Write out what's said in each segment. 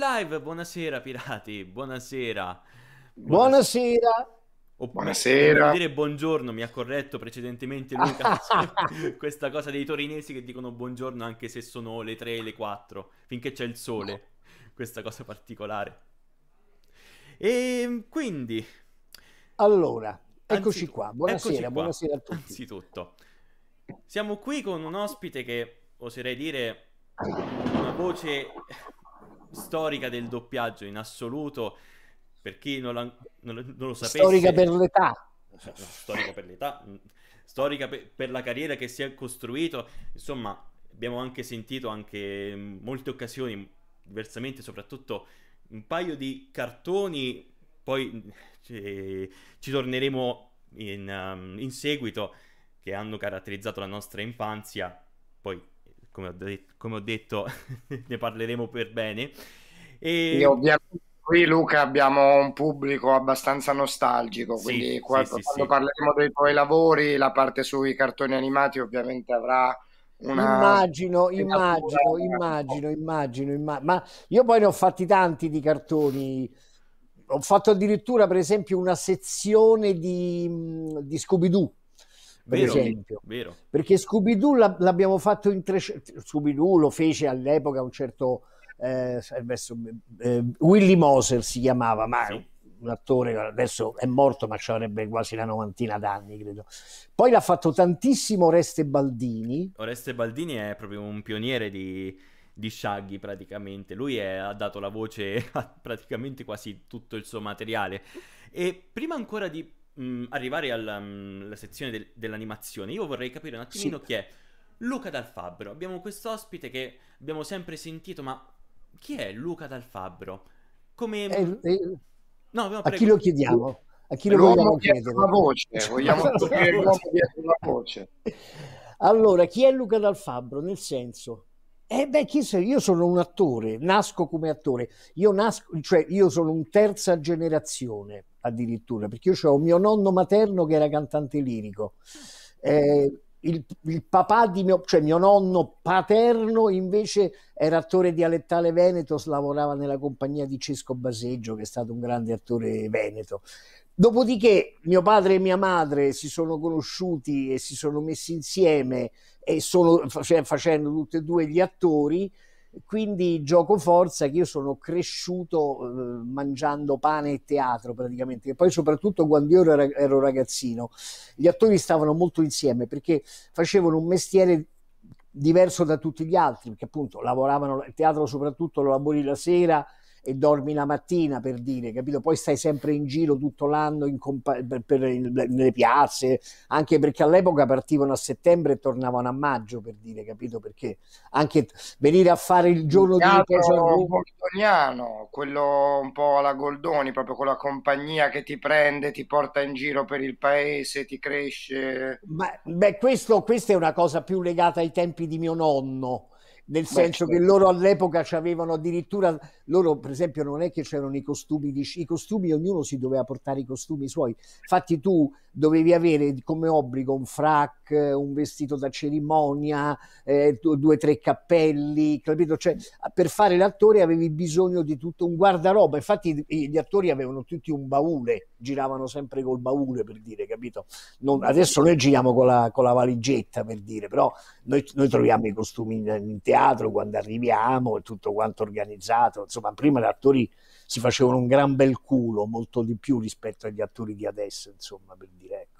live, buonasera pirati, buonasera. Buonasera. Oppure, buonasera. dire buongiorno, mi ha corretto precedentemente Luca questa cosa dei torinesi che dicono buongiorno anche se sono le 3 e le 4, finché c'è il sole, questa cosa particolare. E ehm, quindi... Allora, eccoci qua, buonasera, eccoci qua. buonasera a tutti. Anzitutto, siamo qui con un ospite che oserei dire una voce storica del doppiaggio in assoluto. Per chi non, la, non, non lo sapesse, storica per l'età. Storica per l'età, mm, storica per, per la carriera che si è costruito. Insomma, abbiamo anche sentito anche mm, molte occasioni, diversamente, soprattutto un paio di cartoni. Poi eh, ci torneremo in, um, in seguito che hanno caratterizzato la nostra infanzia. Poi come ho, de- come ho detto ne parleremo per bene. E... e... ovviamente qui Luca abbiamo un pubblico abbastanza nostalgico, quindi sì, quando, sì, quando sì, parleremo dei tuoi lavori la parte sui cartoni animati ovviamente avrà... Una... Immagino, immagino, immagino, immagino, immagino, ma io poi ne ho fatti tanti di cartoni. Ho fatto addirittura, per esempio, una sezione di, di Scooby-Doo Vero, per esempio. Vero. Perché Scooby-Doo l'abbiamo fatto in 300... Scooby-Doo lo fece all'epoca un certo... Eh, adesso, mm, eh, Willy Moser si chiamava, ma sì. un attore adesso è morto, ma ci avrebbe quasi una novantina d'anni, credo. Poi l'ha fatto tantissimo Oreste Baldini. Oreste Baldini è proprio un pioniere di, di Shaggy praticamente. Lui è, ha dato la voce a praticamente quasi tutto il suo materiale. E prima ancora di mh, mm, arrivare alla mm, mh, sezione del, dell'animazione, io vorrei capire un attimino sì. chi è Luca Dal Fabbro. Abbiamo questo ospite che abbiamo sempre sentito, ma chi è Luca Dal Fabbro? Come... Eh, eh, no, no, a chi lo chiediamo? A chi lo l'uomo dietro la voce, vogliamo sapere la voce. Allora, chi è Luca Dal Fabbro? Nel senso, eh beh, io sono un attore, nasco come attore, io nasco, cioè io sono un terza generazione addirittura, perché io ho mio nonno materno che era cantante lirico. Eh, il, il, papà di mio, cioè mio nonno paterno invece era attore dialettale veneto, lavorava nella compagnia di Cesco Baseggio che è stato un grande attore veneto. Dopodiché mio padre e mia madre si sono conosciuti e si sono messi insieme e sono cioè, facendo tutti e due gli attori quindi gioco forza che io sono cresciuto eh, mangiando pane e teatro praticamente, e poi soprattutto quando io ero, ero ragazzino gli attori stavano molto insieme perché facevano un mestiere diverso da tutti gli altri, perché appunto lavoravano, il teatro soprattutto lo lavori la sera, e dormi la mattina per dire, capito? Poi stai sempre in giro tutto l'anno in compa- per, per, nelle piazze, anche perché all'epoca partivano a settembre e tornavano a maggio per dire, capito? Perché anche venire a fare il giorno il di Pesaro quello un po' alla Goldoni, proprio quella compagnia che ti prende, ti porta in giro per il paese, ti cresce. Ma, beh, questo, questa è una cosa più legata ai tempi di mio nonno nel senso Beh, che certo. loro all'epoca avevano addirittura loro per esempio non è che c'erano i costumi di, i costumi ognuno si doveva portare i costumi suoi infatti tu dovevi avere come obbligo un frac un vestito da cerimonia eh, due o tre cappelli capito cioè per fare l'attore avevi bisogno di tutto un guardaroba infatti gli attori avevano tutti un baule giravano sempre col baule per dire capito non, adesso noi giriamo con la, con la valigetta per dire però noi, noi troviamo i costumi in, in, teatro quando arriviamo, e tutto quanto organizzato. Insomma, prima gli attori si facevano un gran bel culo, molto di più rispetto agli attori di adesso, insomma, per dire ecco.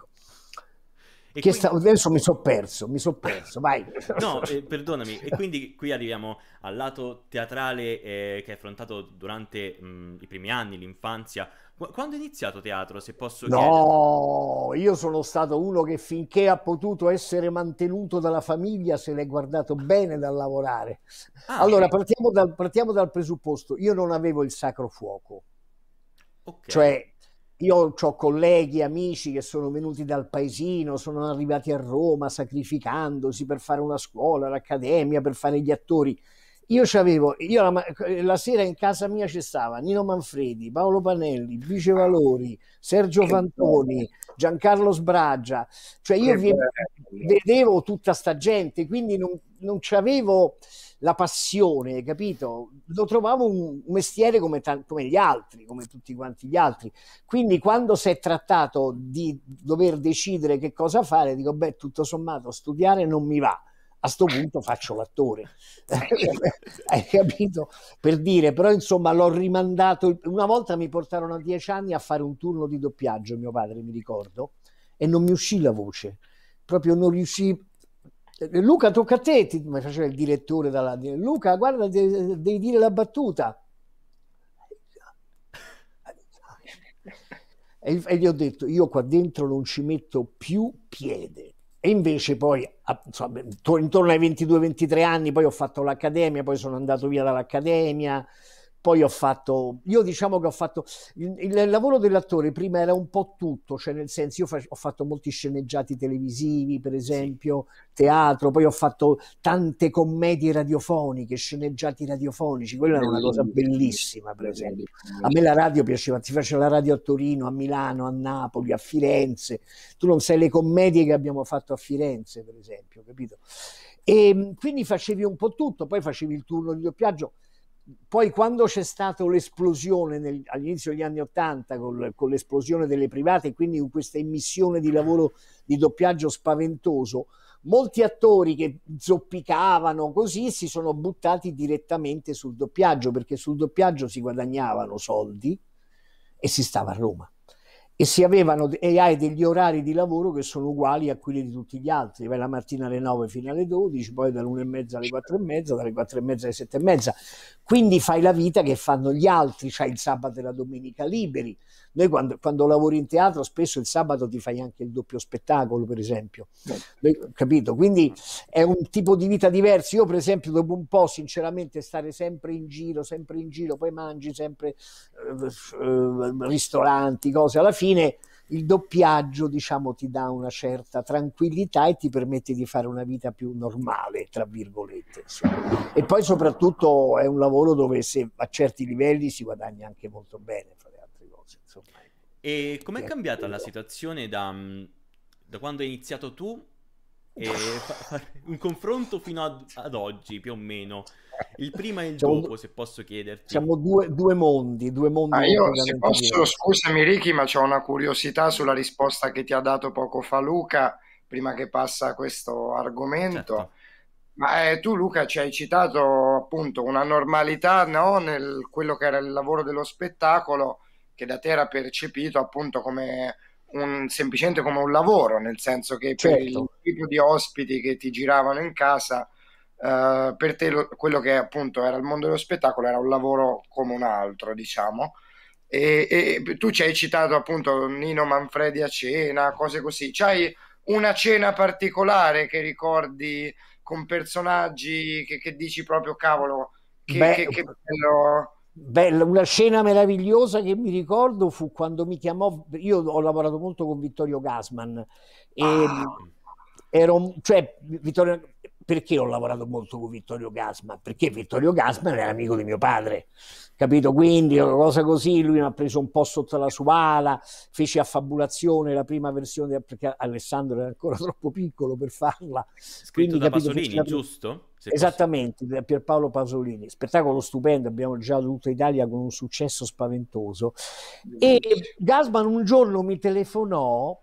E quindi... sta... Adesso mi sono perso, mi sono perso, vai. no, eh, perdonami. E quindi qui arriviamo al lato teatrale eh, che hai affrontato durante mh, i primi anni, l'infanzia. Quando è iniziato teatro, se posso dire? No, chiedere... io sono stato uno che finché ha potuto essere mantenuto dalla famiglia se l'è guardato bene dal lavorare. Ah, allora, partiamo dal, partiamo dal presupposto. Io non avevo il sacro fuoco. Okay. Cioè, io ho colleghi, amici che sono venuti dal paesino, sono arrivati a Roma sacrificandosi per fare una scuola, l'accademia, per fare gli attori. Io c'avevo, io la, la, sera in casa mia ci stava Nino Manfredi, Paolo Panelli, Vice ah, Valori, Sergio Fantoni, Giancarlo Sbraggia, cioè io vedevo tutta sta gente, quindi non, non c'avevo... avevo la passione, capito? Lo trovavo un mestiere come, t- come, gli altri, come tutti quanti gli altri. Quindi quando si è trattato di dover decidere che cosa fare, dico, beh, tutto sommato studiare non mi va. A sto punto faccio l'attore, hai capito? Per dire, però insomma l'ho rimandato. Una volta mi portarono a dieci anni a fare un turno di doppiaggio, mio padre mi ricordo, e non mi uscì la voce, proprio non riuscì Luca, tocca a te, ti, faceva il direttore dalla, Luca, guarda, devi, dire la battuta. E, gli ho detto, io qua dentro non ci metto più piede. E invece poi, insomma, intorno ai 22-23 anni, poi ho fatto l'accademia, poi sono andato via dall'accademia, poi ho fatto, io diciamo che ho fatto, il, il, lavoro dell'attore prima era un po' tutto, cioè nel senso io fa, ho fatto molti sceneggiati televisivi, per esempio, sì. teatro, poi ho fatto tante commedie radiofoniche, sceneggiati radiofonici, quella era una cosa bellissima, per esempio. A me la radio piaceva, ti faceva la radio a Torino, a Milano, a Napoli, a Firenze, tu non sai le commedie che abbiamo fatto a Firenze, per esempio, capito? E ehm, quindi facevi un po' tutto, poi facevi il turno di doppiaggio poi quando c'è stata l'esplosione nel, all'inizio degli anni Ottanta con, con l'esplosione delle private e quindi con questa immissione di lavoro di doppiaggio spaventoso, molti attori che zoppicavano così si sono buttati direttamente sul doppiaggio perché sul doppiaggio si guadagnavano soldi e si stava a Roma e si avevano e hai degli orari di lavoro che sono uguali a quelli di tutti gli altri, vai la mattina alle 9 fino alle 12, poi dalle 1 alle 4 e mezza, dalle 4 e mezza alle 7 e mezza, quindi fai la vita che fanno gli altri, c'hai il sabato e la domenica liberi, noi quando, quando, lavori in teatro spesso il sabato ti fai anche il doppio spettacolo, per esempio. Noi, capito? Quindi è un tipo di vita diverso. Io, per esempio, dopo un po', sinceramente, stare sempre in giro, sempre in giro, poi mangi sempre eh, eh, ristoranti, cose. Alla fine il doppiaggio, diciamo, ti dà una certa tranquillità e ti permette di fare una vita più normale, tra virgolette. Sì. E poi soprattutto è un lavoro dove se a certi livelli si guadagna anche molto bene. fra Fratello cose. Insomma. E com'è cambiata la situazione da, mm, da quando hai iniziato tu fa, un confronto fino ad, ad, oggi più o meno il prima e il siamo, dopo se posso chiederti siamo due, due mondi due mondi ah, io se posso diversi. scusami Ricky ma ho una curiosità sulla risposta che ti ha dato poco fa Luca prima che passa questo argomento certo. ma eh, tu Luca ci hai citato appunto una normalità no, nel quello che era il lavoro dello spettacolo che da te era percepito appunto come un, semplicemente come un lavoro, nel senso che certo. per il certo. tipo di ospiti che ti giravano in casa, eh, per te lo, quello che appunto era il mondo dello spettacolo era un lavoro come un altro, diciamo. E, e tu ci hai citato appunto Nino Manfredi a cena, cose così. C'hai una cena particolare che ricordi con personaggi che, che dici proprio cavolo, che, Beh, che, che bello Bella, una scena meravigliosa che mi ricordo fu quando mi chiamò, io ho lavorato molto con Vittorio Gassman, e ah. Ehm, ero, cioè, Vittorio, perché ho lavorato molto con Vittorio Gasman? Perché Vittorio Gasman era amico di mio padre, capito? Quindi una cosa così, lui mi ha preso un po' sotto la sua ala, fece affabulazione la prima versione, perché Alessandro era ancora troppo piccolo per farla. Scritto Quindi, da capito, Pasolini, la... giusto? Se Esattamente, da Pierpaolo Pasolini, spettacolo stupendo, abbiamo già tutta Italia con un successo spaventoso. E Gasman un giorno mi telefonò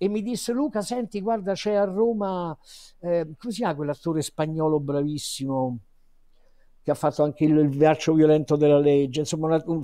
e mi disse Luca, senti, guarda, c'è a Roma, eh, come si quell'attore spagnolo bravissimo? che ha fatto anche il, il braccio violento della legge, insomma una, un,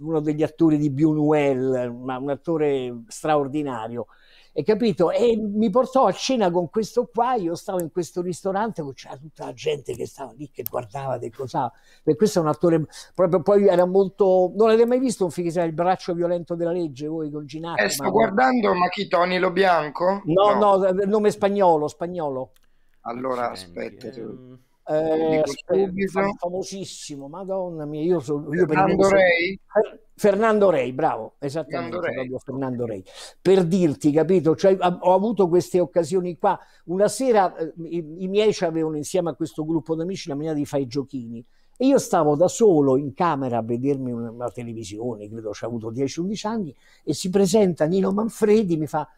uno degli attori di Buñuel, un attore straordinario e capito? E mi portò a cena con questo qua, io stavo in questo ristorante, c'era tutta la gente che stava lì, che guardava, che cosa. Per questo è un attore, proprio poi era molto... Non avete mai visto un film che si Il braccio violento della legge, voi con Ginacchi? Eh, sto ma... guardando Tony lo bianco? No, no, no, nome spagnolo, spagnolo. Allora, aspetta. Ehm eh, famosissimo, madonna mia, io, sono io Fernando per Rey? Fernando Rey, bravo, esattamente, Fernando Rey. Fernando Rey. Per dirti, capito, cioè, ho avuto queste occasioni qua. Una sera eh, i, i miei avevano insieme a questo gruppo d'amici la maniera di fare i Giochini e io stavo da solo in camera a vedermi una, una televisione, credo ci ha avuto 10-11 anni, e si presenta Nino Manfredi, mi fa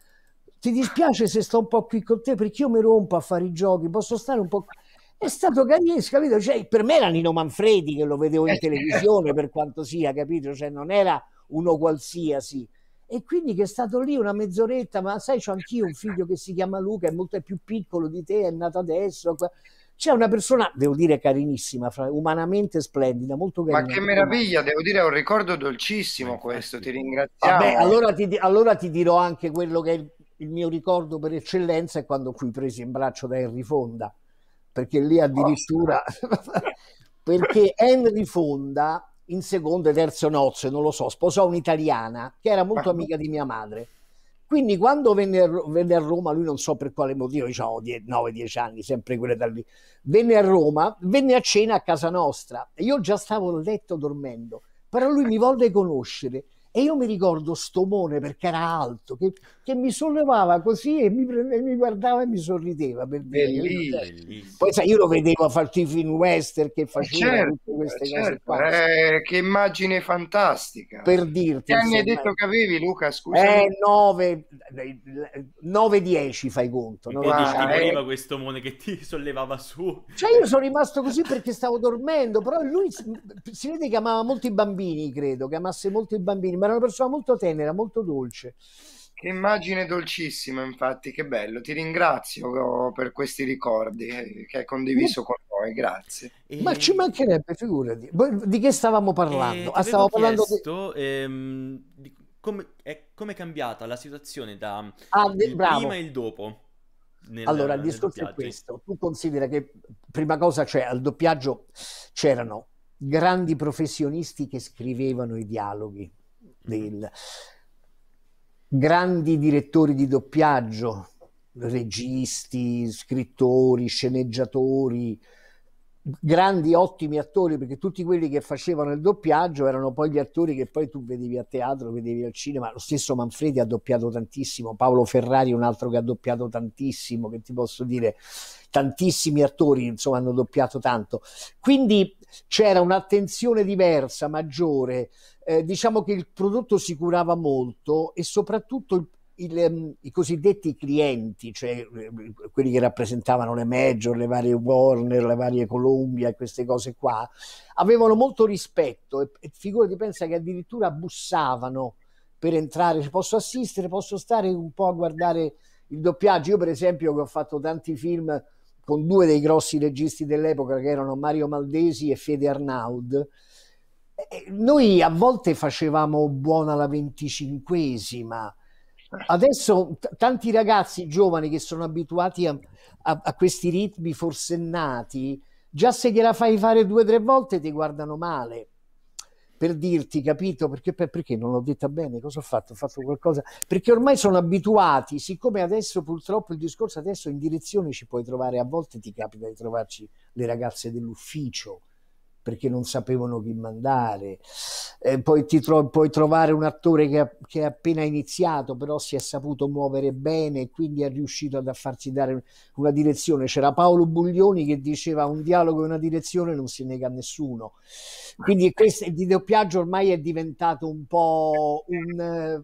ti dispiace se sto un po' qui con te perché io mi rompo a fare i giochi, posso stare un po' qui? è stato carissimo, capito? Cioè, per me era Nino Manfredi che lo vedevo in eh, certo. televisione, per quanto sia, capito? Cioè, non era uno qualsiasi. E quindi che è stato lì una mezz'oretta, ma sai, c'ho anch'io un figlio che si chiama Luca, è molto più piccolo di te, è nato adesso. C'è una persona, devo dire, carinissima, umanamente splendida, molto carina. Ma che meraviglia, devo dire, è un ricordo dolcissimo eh, questo, ti ringraziamo. Vabbè, allora ti, allora ti dirò anche quello che è il, il mio ricordo per eccellenza è quando fui preso in braccio da Henry Fonda perché lì addirittura... perché Henry Fonda in e terze nozze, non lo so, sposò un'italiana che era molto amica di mia madre. Quindi quando venne venne a Roma, lui non so per quale motivo, diciamo 9-10 anni, sempre quelle da lì, venne a Roma, venne a cena a casa nostra. Io già stavo a letto dormendo, però lui mi volle conoscere e io mi ricordo Stomone perché era alto, che, che mi sollevava così e mi, prendeva, mi guardava e mi sorrideva. Per dire. Poi sai, io lo vedevo a farti film western che eh, faceva certo, tutte queste eh, certo. cose qua. Eh, che immagine fantastica. Per dirti. Che anni hai detto che avevi Luca, scusa? Eh, 9-10 eh, fai conto. No? Ah, ti voleva questo mone che ti sollevava su. Cioè io sono rimasto così perché stavo dormendo, però lui si, si vede che amava molti bambini, credo, che amasse molti bambini ma era una persona molto tenera, molto dolce. Che immagine dolcissima, infatti, che bello. Ti ringrazio oh, per questi ricordi eh, che hai condiviso e... con noi, grazie. E... Ma ci mancherebbe, figurati. Di che stavamo eh, parlando? Ah, stavamo parlando chiesto, di... Ehm, di come, è, come è cambiata la situazione da ah, il prima e il dopo? Nel, allora, il discorso è questo. Tu considera che, prima cosa, cioè, al doppiaggio c'erano grandi professionisti che scrivevano i dialoghi del grandi direttori di doppiaggio, registi, scrittori, sceneggiatori, grandi, ottimi attori, perché tutti quelli che facevano il doppiaggio erano poi gli attori che poi tu vedevi a teatro, vedevi al cinema. Lo stesso Manfredi ha doppiato tantissimo, Paolo Ferrari, un altro che ha doppiato tantissimo, che ti posso dire tantissimi attori, insomma, hanno doppiato tanto. Quindi c'era un'attenzione diversa, maggiore. Eh, diciamo che il prodotto si curava molto e soprattutto il, il, ehm, i cosiddetti clienti, cioè eh, quelli che rappresentavano le Major, le varie Warner, le varie Columbia, queste cose qua, avevano molto rispetto e, e figurati pensa che addirittura bussavano per entrare, posso assistere, posso stare un po' a guardare il doppiaggio. Io per esempio che ho fatto tanti film con due dei grossi registi dell'epoca che erano Mario Maldesi e Fede Arnaud. Eh, noi a volte facevamo buona la venticinquesima, adesso t- tanti ragazzi giovani che sono abituati a, a, a questi ritmi forsennati, già se gliela fai fare due o tre volte ti guardano male per dirti, capito? Perché, perché non l'ho detta bene? Cosa ho fatto? Ho fatto qualcosa? Perché ormai sono abituati, siccome adesso purtroppo il discorso adesso in direzione ci puoi trovare, a volte ti capita di trovarci le ragazze dell'ufficio, perché non sapevano chi mandare. Eh, poi ti tro- puoi trovare un attore che, ha, che è appena iniziato, però si è saputo muovere bene e quindi è riuscito a farsi dare una direzione. C'era Paolo Buglioni che diceva un dialogo e una direzione non si nega a nessuno. Quindi questo, di doppiaggio ormai è diventato un po' un eh,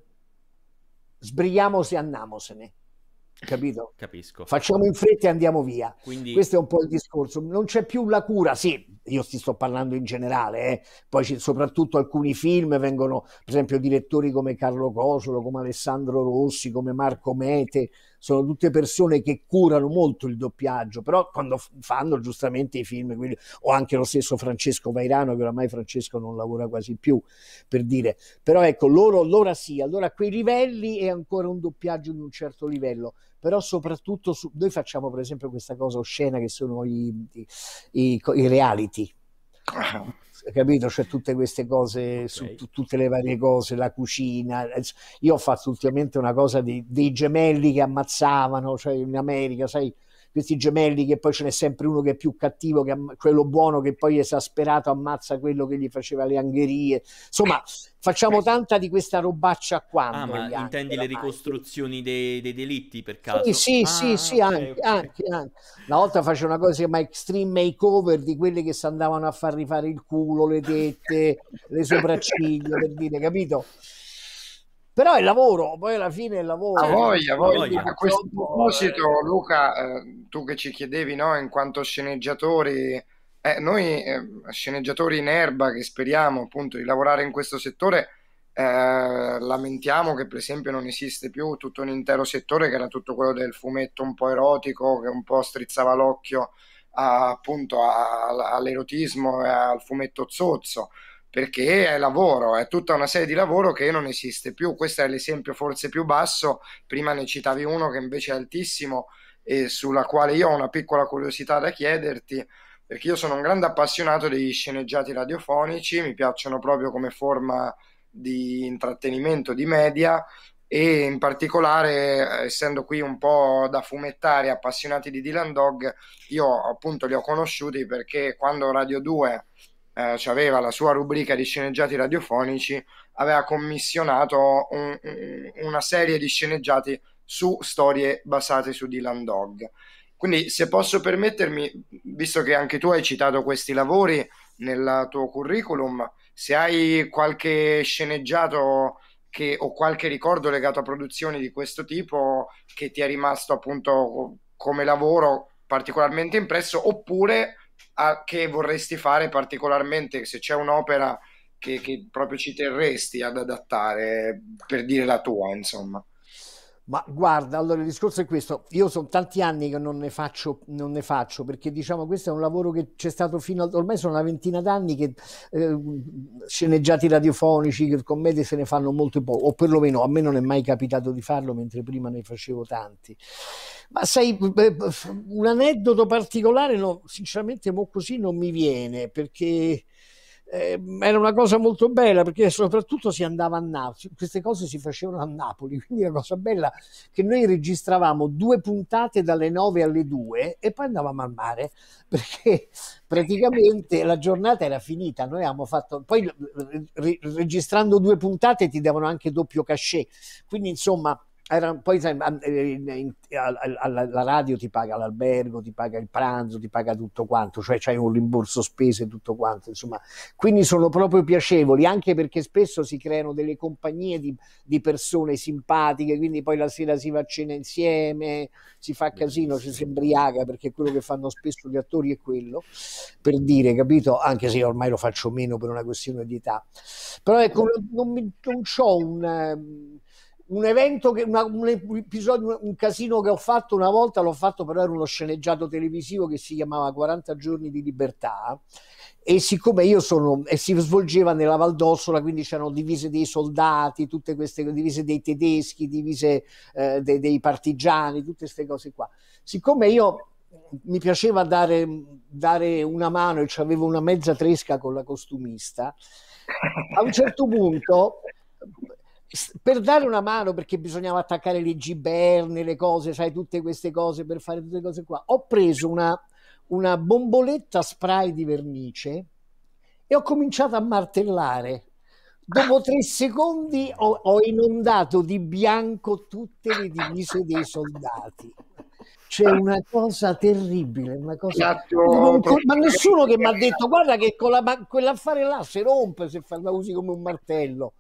sbrighiamo se andamosene capito? Capisco. Facciamo in fretta e andiamo via. Quindi... Questo è un po' il discorso. Non c'è più la cura, sì, io ti sto parlando in generale, eh. poi ci, soprattutto alcuni film vengono, per esempio, direttori come Carlo Cosolo, come Alessandro Rossi, come Marco Mete, sono tutte persone che curano molto il doppiaggio, però quando fanno giustamente i film, quindi, o anche lo stesso Francesco Vairano, che oramai Francesco non lavora quasi più, per dire, però ecco, loro allora sì, allora a quei livelli è ancora un doppiaggio di un certo livello però soprattutto su, noi facciamo per esempio questa cosa oscena che sono i, i, i reality. Capito? C'è cioè, tutte queste cose, okay. su t- tutte le varie cose, la cucina. Eh, io ho fatto ultimamente una cosa di, dei gemelli che ammazzavano, cioè in America, sai, questi gemelli che poi ce n'è sempre uno che è più cattivo che quello buono che poi esasperato ammazza quello che gli faceva le angherie insomma facciamo eh. tanta di questa robaccia qua ah ma intendi le ricostruzioni dei, dei, delitti per caso sì sì ah, sì, sì okay, anche, okay. Anche, anche, una volta facevo una cosa che si chiama extreme makeover di quelle che si andavano a far rifare il culo le tette le sopracciglia per dire capito però è lavoro, poi alla fine è lavoro. Ah, voglia, voglia. A questo proposito, eh. Luca, eh, tu che ci chiedevi, no, in quanto sceneggiatori, eh, noi eh, sceneggiatori in erba che speriamo appunto di lavorare in questo settore, eh, lamentiamo che per esempio non esiste più tutto un intero settore che era tutto quello del fumetto un po' erotico, che un po' strizzava l'occhio a, appunto a, all'erotismo e al fumetto zozzo perché è lavoro, è tutta una serie di lavoro che non esiste più. Questo è l'esempio forse più basso, prima ne citavi uno che invece è altissimo e sulla quale io ho una piccola curiosità da chiederti, perché io sono un grande appassionato degli sceneggiati radiofonici, mi piacciono proprio come forma di intrattenimento, di media e in particolare essendo qui un po' da fumettare appassionati di Dylan Dog, io appunto li ho conosciuti perché quando Radio 2 eh, aveva la sua rubrica di sceneggiati radiofonici, aveva commissionato un, un, una serie di sceneggiati su storie basate su Dylan Dog. Quindi se posso permettermi, visto che anche tu hai citato questi lavori nel tuo curriculum, se hai qualche sceneggiato che, o qualche ricordo legato a produzioni di questo tipo che ti è rimasto appunto come lavoro particolarmente impresso, oppure a, che vorresti fare particolarmente, se c'è un'opera che, che proprio ci terresti ad adattare, per dire la tua, insomma. Ma guarda, allora il discorso è questo, io sono tanti anni che non ne faccio, non ne faccio perché diciamo questo è un lavoro che c'è stato fino ad ormai sono una ventina d'anni che eh, sceneggiati radiofonici, che commedie se ne fanno molto poco, o perlomeno a me non è mai capitato di farlo mentre prima ne facevo tanti. Ma sai, un aneddoto particolare, no, sinceramente mo così non mi viene perché eh, era una cosa molto bella perché soprattutto si andava a Napoli, queste cose si facevano a Napoli, quindi la cosa bella che noi registravamo due puntate dalle 9 alle 2 e poi andavamo al mare perché praticamente la giornata era finita, noi abbiamo fatto, poi eh, eh, re, registrando due puntate ti davano anche doppio cachet, quindi insomma era, poi sai, eh, alla radio ti paga l'albergo, ti paga il pranzo, ti paga tutto quanto, cioè c'hai un rimborso spese e tutto quanto, insomma. Quindi sono proprio piacevoli, anche perché spesso si creano delle compagnie di, di persone simpatiche, quindi poi la sera si va a cena insieme, si fa casino, ci si embriaga, perché quello che fanno spesso gli attori è quello, per dire, capito? Anche se io ormai lo faccio meno per una questione di età. Però ecco, non, non, non ho un ehm, un evento, che, una, un episodio, un casino che ho fatto una volta, l'ho fatto però era uno sceneggiato televisivo che si chiamava 40 giorni di libertà e siccome io sono e si svolgeva nella Valdossola quindi c'erano divise dei soldati tutte queste divise dei tedeschi divise eh, de, dei partigiani tutte queste cose qua siccome io mi piaceva dare, dare una mano e avevo una mezza tresca con la costumista a un certo punto per dare una mano perché bisognava attaccare le giberne, le cose, sai, tutte queste cose per fare tutte queste cose qua. Ho preso una, una bomboletta spray di vernice e ho cominciato a martellare. Dopo tre secondi ho, ho inondato di bianco tutte le divise dei soldati. C'è una cosa terribile, una cosa... Esatto. ma esatto. nessuno che mi ha detto guarda che con la, quell'affare là si rompe se la usi come un martello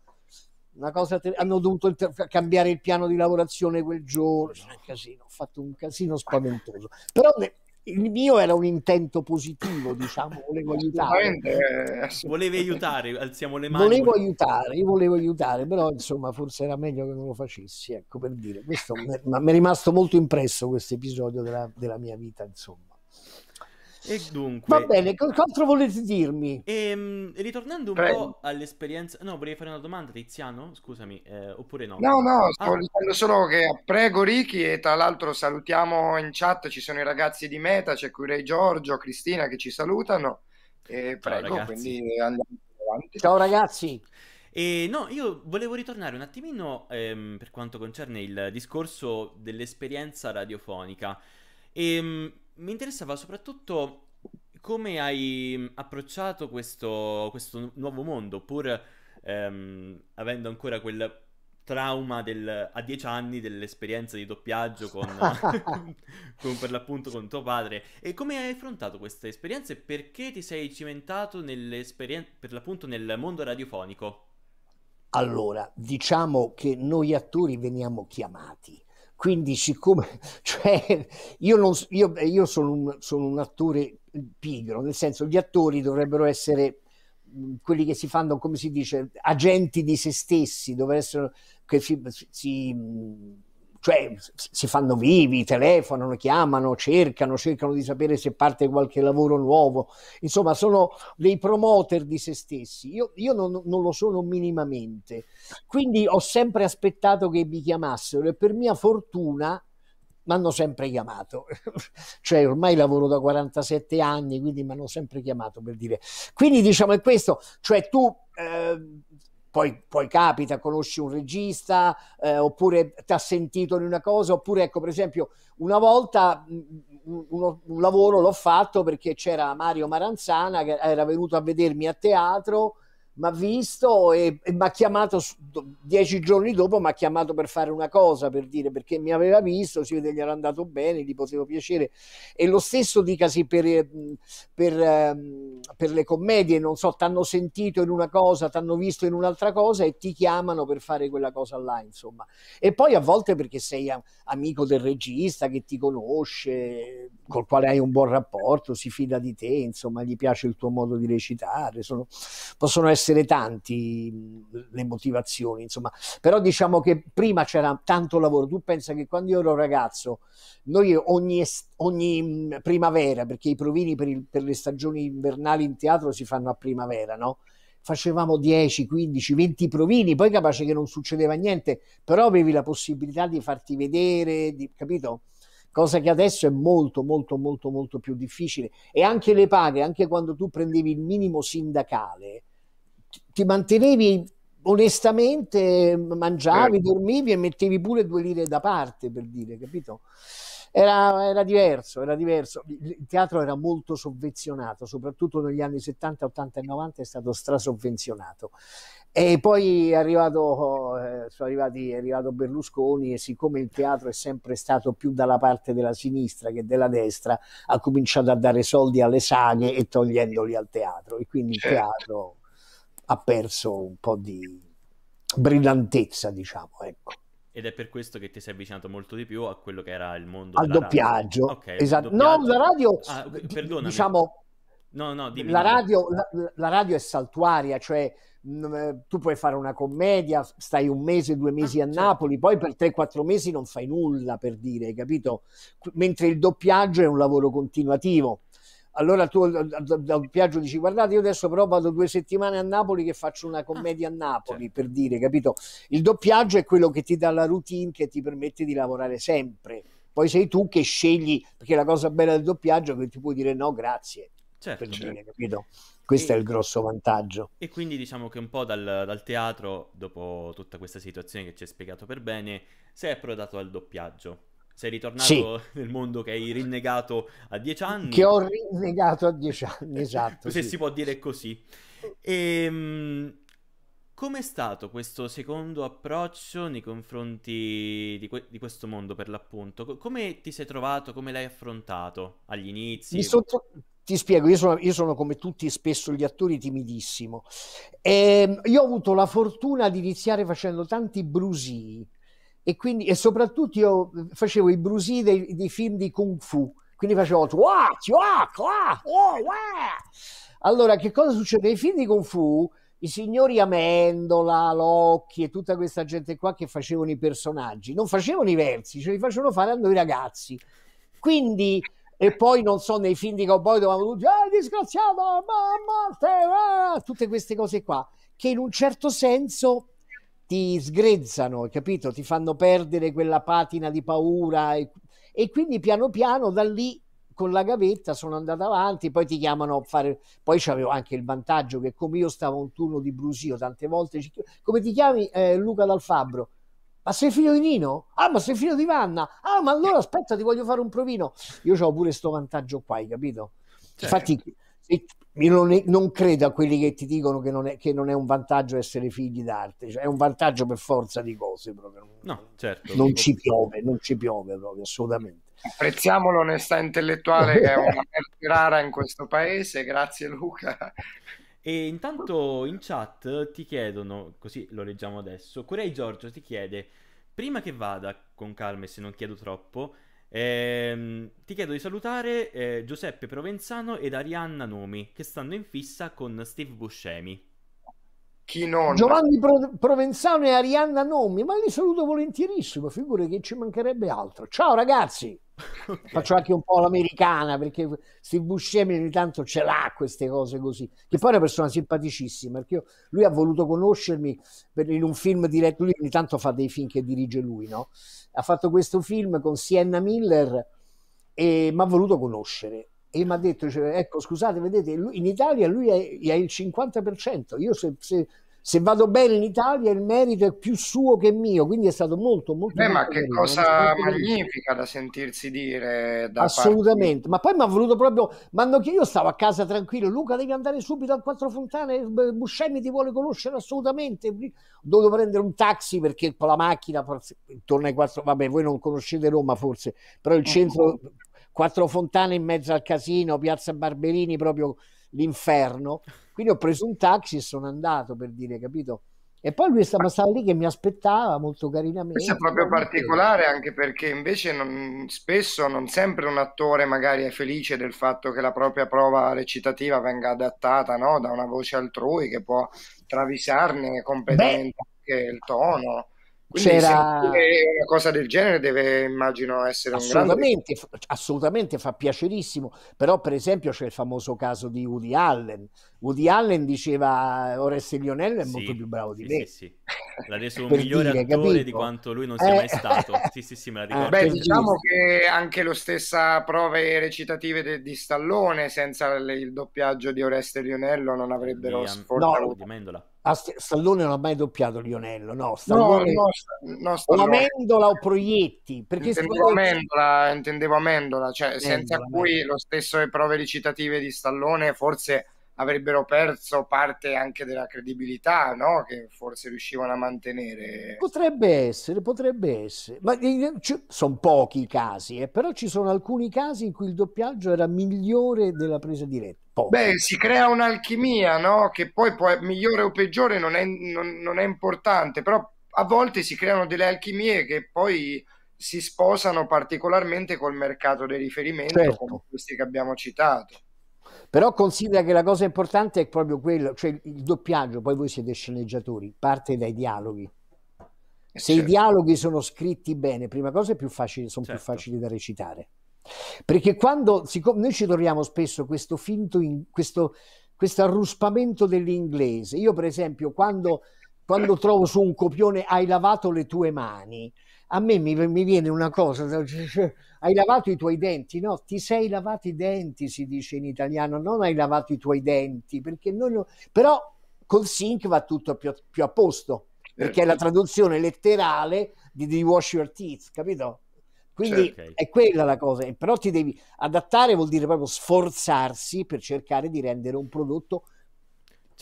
una cosa ter- hanno dovuto inter- cambiare il piano di lavorazione quel giorno, un casino, ho fatto un casino spaventoso. Però ne- il mio era un intento positivo, diciamo, volevo aiutare. Eh, Volevi aiutare, alziamo le mani. Volevo aiutare, io volevo aiutare, però insomma forse era meglio che non lo facessi, ecco per dire. Questo, mi è rimasto molto impresso questo episodio della, della mia vita, insomma. E dunque... Va bene, cos'altro volete dirmi? E, ehm, ritornando un Prego. po' all'esperienza... No, volevi fare una domanda, Tiziano? Scusami, eh, oppure no? No, no, ah. sto dicendo solo che eh, prego Ricky e tra l'altro salutiamo in chat, ci sono i ragazzi di Meta, c'è qui Ray Giorgio, Cristina che ci salutano. E prego, Ciao, quindi andiamo avanti. Ciao ragazzi! E no, io volevo ritornare un attimino ehm, per quanto concerne il discorso dell'esperienza radiofonica. E, ehm, mi interessava soprattutto come hai mm, approcciato questo, questo nuovo mondo, pur ehm, avendo ancora quel trauma del, a dieci anni dell'esperienza di doppiaggio con, con, per l'appunto con tuo padre. E come hai affrontato questa esperienza e perché ti sei cimentato per l'appunto nel mondo radiofonico? Allora, diciamo che noi attori veniamo chiamati quindi, siccome cioè, io, non, io, io sono, un, sono un attore pigro, nel senso gli attori dovrebbero essere mhmm, quelli che si fanno, come si dice, agenti di se stessi, dovrebbero essere che si, si mhmm, cioè si fanno vivi, telefonano, chiamano, cercano, cercano di sapere se parte qualche lavoro nuovo, insomma sono dei promoter di se stessi, io, io non, non, lo sono minimamente, quindi ho sempre aspettato che mi chiamassero e per mia fortuna mi hanno sempre chiamato, cioè ormai lavoro da 47 anni, quindi mi hanno sempre chiamato per dire, quindi diciamo è questo, cioè tu... Eh, poi, poi, capita, conosci un regista, eh, oppure ti ha sentito in una cosa, oppure ecco per esempio una volta mh, mm, mm, mm, un lavoro l'ho fatto perché c'era Mario Maranzana che era venuto a vedermi a teatro mi ha visto e, e mi ha chiamato dieci giorni dopo mi ha chiamato per fare una cosa per dire perché mi aveva visto si vede gli era andato bene gli potevo piacere e lo stesso dicasi per, eh, per, ehm, per le commedie non so t'hanno sentito in una cosa t'hanno visto in un'altra cosa e ti chiamano per fare quella cosa là insomma e poi a volte perché sei amico del regista che ti conosce col quale hai un buon rapporto si fida di te insomma gli piace il tuo modo di recitare sono, possono essere essere tanti mm, le motivazioni, insomma, però diciamo che prima c'era tanto lavoro. Tu pensa che quando io ero ragazzo, noi ogni, ogni mm, primavera, perché i provini per, il, per le stagioni invernali in teatro si fanno a primavera, no? facevamo 10, 15, 20 provini, poi capace che non succedeva niente, però avevi la possibilità di farti vedere, di, capito? Cosa che adesso è molto, molto, molto, molto più difficile. E anche le paghe, anche quando tu prendevi il minimo sindacale, ti mantenevi onestamente, mangiavi, certo. dormivi e mettevi pure due lire da parte, per dire, capito? Era, era, diverso, era diverso. Il teatro era molto sovvenzionato, soprattutto negli anni 70, 80 e 90 è stato strasovvenzionato. E poi è arrivato, eh, arrivati, è arrivato Berlusconi e siccome il teatro è sempre stato più dalla parte della sinistra che della destra, ha cominciato a dare soldi alle saghe e togliendoli al teatro. E quindi il certo. teatro ha perso un po' di brillantezza, diciamo, ecco. Ed è per questo che ti sei avvicinato molto di più a quello che era il mondo al doppiaggio. Radio. Okay, esatto. Doppiaggio. No, la radio, ah, perdonami. diciamo, no, no, dimmi, la, radio, la, la, radio è saltuaria, cioè mm, eh, tu puoi fare una commedia, stai un mese, due mesi ah, a certo. Napoli, poi per 3-4 mesi non fai nulla per dire, capito? Mentre il doppiaggio è un lavoro continuativo allora tu dal un Piaggio dici guardate io adesso però vado due settimane a Napoli che faccio una ah, commedia a Napoli certo. per dire capito il doppiaggio è quello che ti dà la routine che ti permette di lavorare sempre poi sei tu che scegli perché la cosa bella del doppiaggio è che ti puoi dire no grazie certo, per certo. dire capito questo e, è il grosso vantaggio e quindi diciamo che un po' dal, dal teatro dopo tutta questa situazione che ci hai spiegato per bene sei approdato al doppiaggio sei ritornato sì. nel mondo che hai rinnegato a dieci anni. Che ho rinnegato a dieci anni, esatto. Se sì. si può dire così. E, ehm, com'è stato questo secondo approccio nei confronti di, que- di, questo mondo, per l'appunto? Come ti sei trovato, come l'hai affrontato agli inizi? Sotto... Ti spiego, io sono, io sono, come tutti spesso gli attori timidissimo. E, ehm, io ho avuto la fortuna di iniziare facendo tanti brusii e, quindi, e soprattutto io eh, facevo i brusì dei, dei film di Kung Fu, quindi facevo what, what, ah, ah, ah, what, oh, allora che cosa succede? Nei film di Kung Fu i signori Amendola, Locchi e tutta questa gente qua che facevano i personaggi, non facevano i versi, ce li facevano fare a noi ragazzi. Quindi, e poi non so, nei film di cowboy dovevamo tutti, ah, disgraziato, mamma, te, ah", tutte queste cose qua, che in un certo senso ti sgrezzano, capito? Ti fanno perdere quella patina di paura e, e quindi piano piano da lì con la gavetta sono andato avanti, poi ti chiamano a fare, poi c'avevo anche il vantaggio che come io stavo un turno di brusio tante volte, ci... come ti chiami eh, Luca Dal Fabbro? Ma sei figlio di Nino? Ah, ma sei figlio di Vanna? Ah, ma allora aspetta, ti voglio fare un provino. Io ho pure questo vantaggio qua, hai capito? Certo. Infatti, se io non, non, credo a quelli che ti dicono che non, è, che non, è, un vantaggio essere figli d'arte, cioè è un vantaggio per forza di cose proprio. No, certo. Non ci piove, non ci piove proprio, assolutamente. Apprezziamo l'onestà intellettuale che è una rara in questo paese, grazie Luca. E intanto in chat ti chiedono, così lo leggiamo adesso, Curei Giorgio ti chiede, prima che vada con calma e se non chiedo troppo, eh, ti chiedo di salutare eh, Giuseppe Provenzano ed Arianna Nomi, che stanno in fissa con Steve Buscemi. Chi non? Giovanni Pro- Provenzano e Arianna Nomi, ma li saluto volentierissimo, figure che ci mancherebbe altro. Ciao ragazzi! Okay. Faccio anche un po' l'americana perché Steve Buscemi ogni tanto ce l'ha queste cose così. Che poi è una persona simpaticissima perché io, lui ha voluto conoscermi per, in un film diretto. Lui ogni tanto fa dei film che dirige lui, no? Ha fatto questo film con Sienna Miller e mi ha voluto conoscere e mi ha detto: cioè, Ecco, scusate, vedete, lui, in Italia lui è, il 50%. Io se, se se vado bene in Italia il merito è più suo che mio, quindi è stato molto molto... Beh, ma che cosa magnifica da sentirsi dire. Da Assolutamente, parte... ma poi mi ha voluto proprio... Mando che io stavo a casa tranquillo, Luca devi andare subito al Quattro Fontane, eh, Buscemi ti vuole conoscere assolutamente. Ho dovuto prendere un taxi perché con la macchina, forse, intorno ai quattro... Vabbè, voi non conoscete Roma forse, però il mm. centro... Quattro Fontane in mezzo al casino, Piazza Barberini proprio l'inferno quindi ho preso un taxi e sono andato per dire, capito? E poi lui stava, stava lì che mi aspettava molto carinamente. Questo è proprio particolare anche perché invece non, spesso non sempre un attore magari è felice del fatto che la propria prova recitativa venga adattata no? da una voce altrui che può travisarne completamente Beh, il tono. Quindi C'era... una cosa del genere deve, immagino, essere assolutamente, grande... f- assolutamente fa piacerissimo, però per esempio c'è il famoso caso di Woody Allen. Woody Allen diceva Oreste Lionello è sì, molto più bravo di sì, me. Sì, sì. L'ha reso un migliore dire, attore capito? di quanto lui non sia eh... mai stato. Sì, sì, sì, me la ah, ricordo. Beh, diciamo che anche lo stessa prove recitative de- di Stallone senza le- il doppiaggio di Oreste Lionello non eh, avrebbero di, sforzato. No, di Mendola. Ah, Stallone non ha mai doppiato Lionello, no, Stallone no, no, no Stallone. Amendola o Proietti, perché intendevo, Stallone... Amendola, intendevo Amendola, cioè Amendola, senza Amendola. cui lo stesso le prove recitative di Stallone forse avrebbero perso parte anche della credibilità no? che forse riuscivano a mantenere. Potrebbe essere, potrebbe essere, ma eh, eh, sono pochi i casi, eh, però ci sono alcuni casi in cui il doppiaggio era migliore della presa diretta. Pochi. Beh, si crea un'alchimia, no? che poi può, migliore o peggiore non è, non, non è importante, però a volte si creano delle alchimie che poi si sposano particolarmente col mercato dei riferimenti, certo. come questi che abbiamo citato. Però considera che la cosa importante è proprio quello, cioè il doppiaggio, poi voi siete sceneggiatori, parte dai dialoghi. Eh, Se certo. i dialoghi sono scritti bene, prima cosa è più facile, sono certo. più facili da recitare. Perché quando, siccome noi ci troviamo spesso questo finto, in, questo, questo arruspamento dell'inglese, io per esempio quando, quando trovo su un copione hai lavato le tue mani, a me mi, mi viene una cosa, cioè, cioè, hai lavato i tuoi denti? No, ti sei lavato i denti, si dice in italiano, non hai lavato i tuoi denti, perché noi no, però col sink va tutto più, più a posto, perché certo. è la certo. traduzione letterale di, di wash your teeth, capito? Quindi certo. è quella la cosa, però ti devi adattare, vuol dire proprio sforzarsi per cercare di rendere un prodotto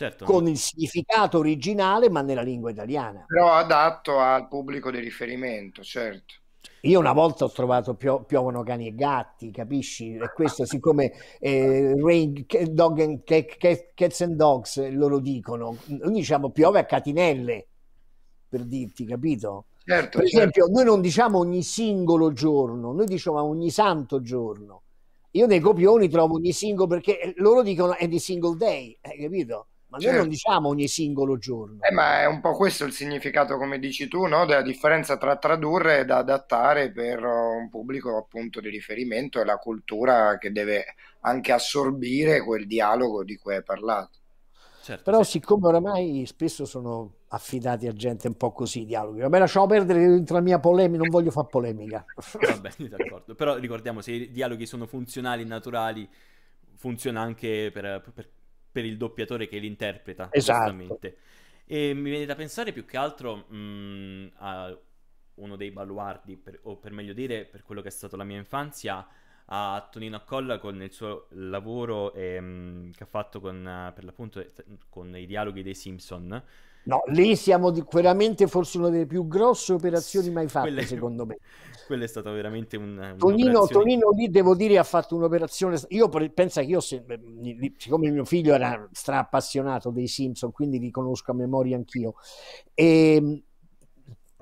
Certo. con il significato originale ma nella lingua italiana. Però adatto al pubblico di riferimento, certo. Io una volta ho trovato Pio- Piovono cani e gatti, capisci? E questo siccome eh, rain, dog and, cats and dogs eh, loro dicono, noi diciamo piove a catinelle, per dirti, capito? Certo, per certo. esempio, certo. noi non diciamo ogni singolo giorno, noi diciamo ogni santo giorno. Io nei copioni trovo ogni singolo perché eh, loro dicono è di single day, hai capito? ma certo. noi non certo. diciamo ogni singolo giorno. Eh, ma è un po' questo il significato, come dici tu, no? della differenza tra tradurre e da adattare per uh, un pubblico appunto di riferimento e la cultura che deve anche assorbire quel dialogo di cui hai parlato. Certo, Però sì. siccome oramai spesso sono affidati a gente un po' così, i dialoghi, vabbè lasciamo perdere dentro la mia polemica, non voglio fare polemica. Vabbè, d'accordo. Però ricordiamo, se i dialoghi sono funzionali, naturali, funziona anche per, per per il doppiatore che li interpreta. Esatto. E mi viene da pensare più che altro mh, mm, a uno dei baluardi, per, o per meglio dire, per quello che è stata la mia infanzia, a Tonino Accolla con il suo lavoro ehm, che ha fatto con, eh, per l'appunto eh, con i dialoghi dei Simpson. No, lì siamo di, veramente forse una delle più grosse operazioni sì, mai fatte, quelle, secondo me. Quella è stata veramente un. Tonino, Tonino lì devo dire ha fatto un'operazione. Io penso che io, se, siccome mio figlio era stra appassionato dei Simpson, quindi li conosco a memoria anch'io. E ehm,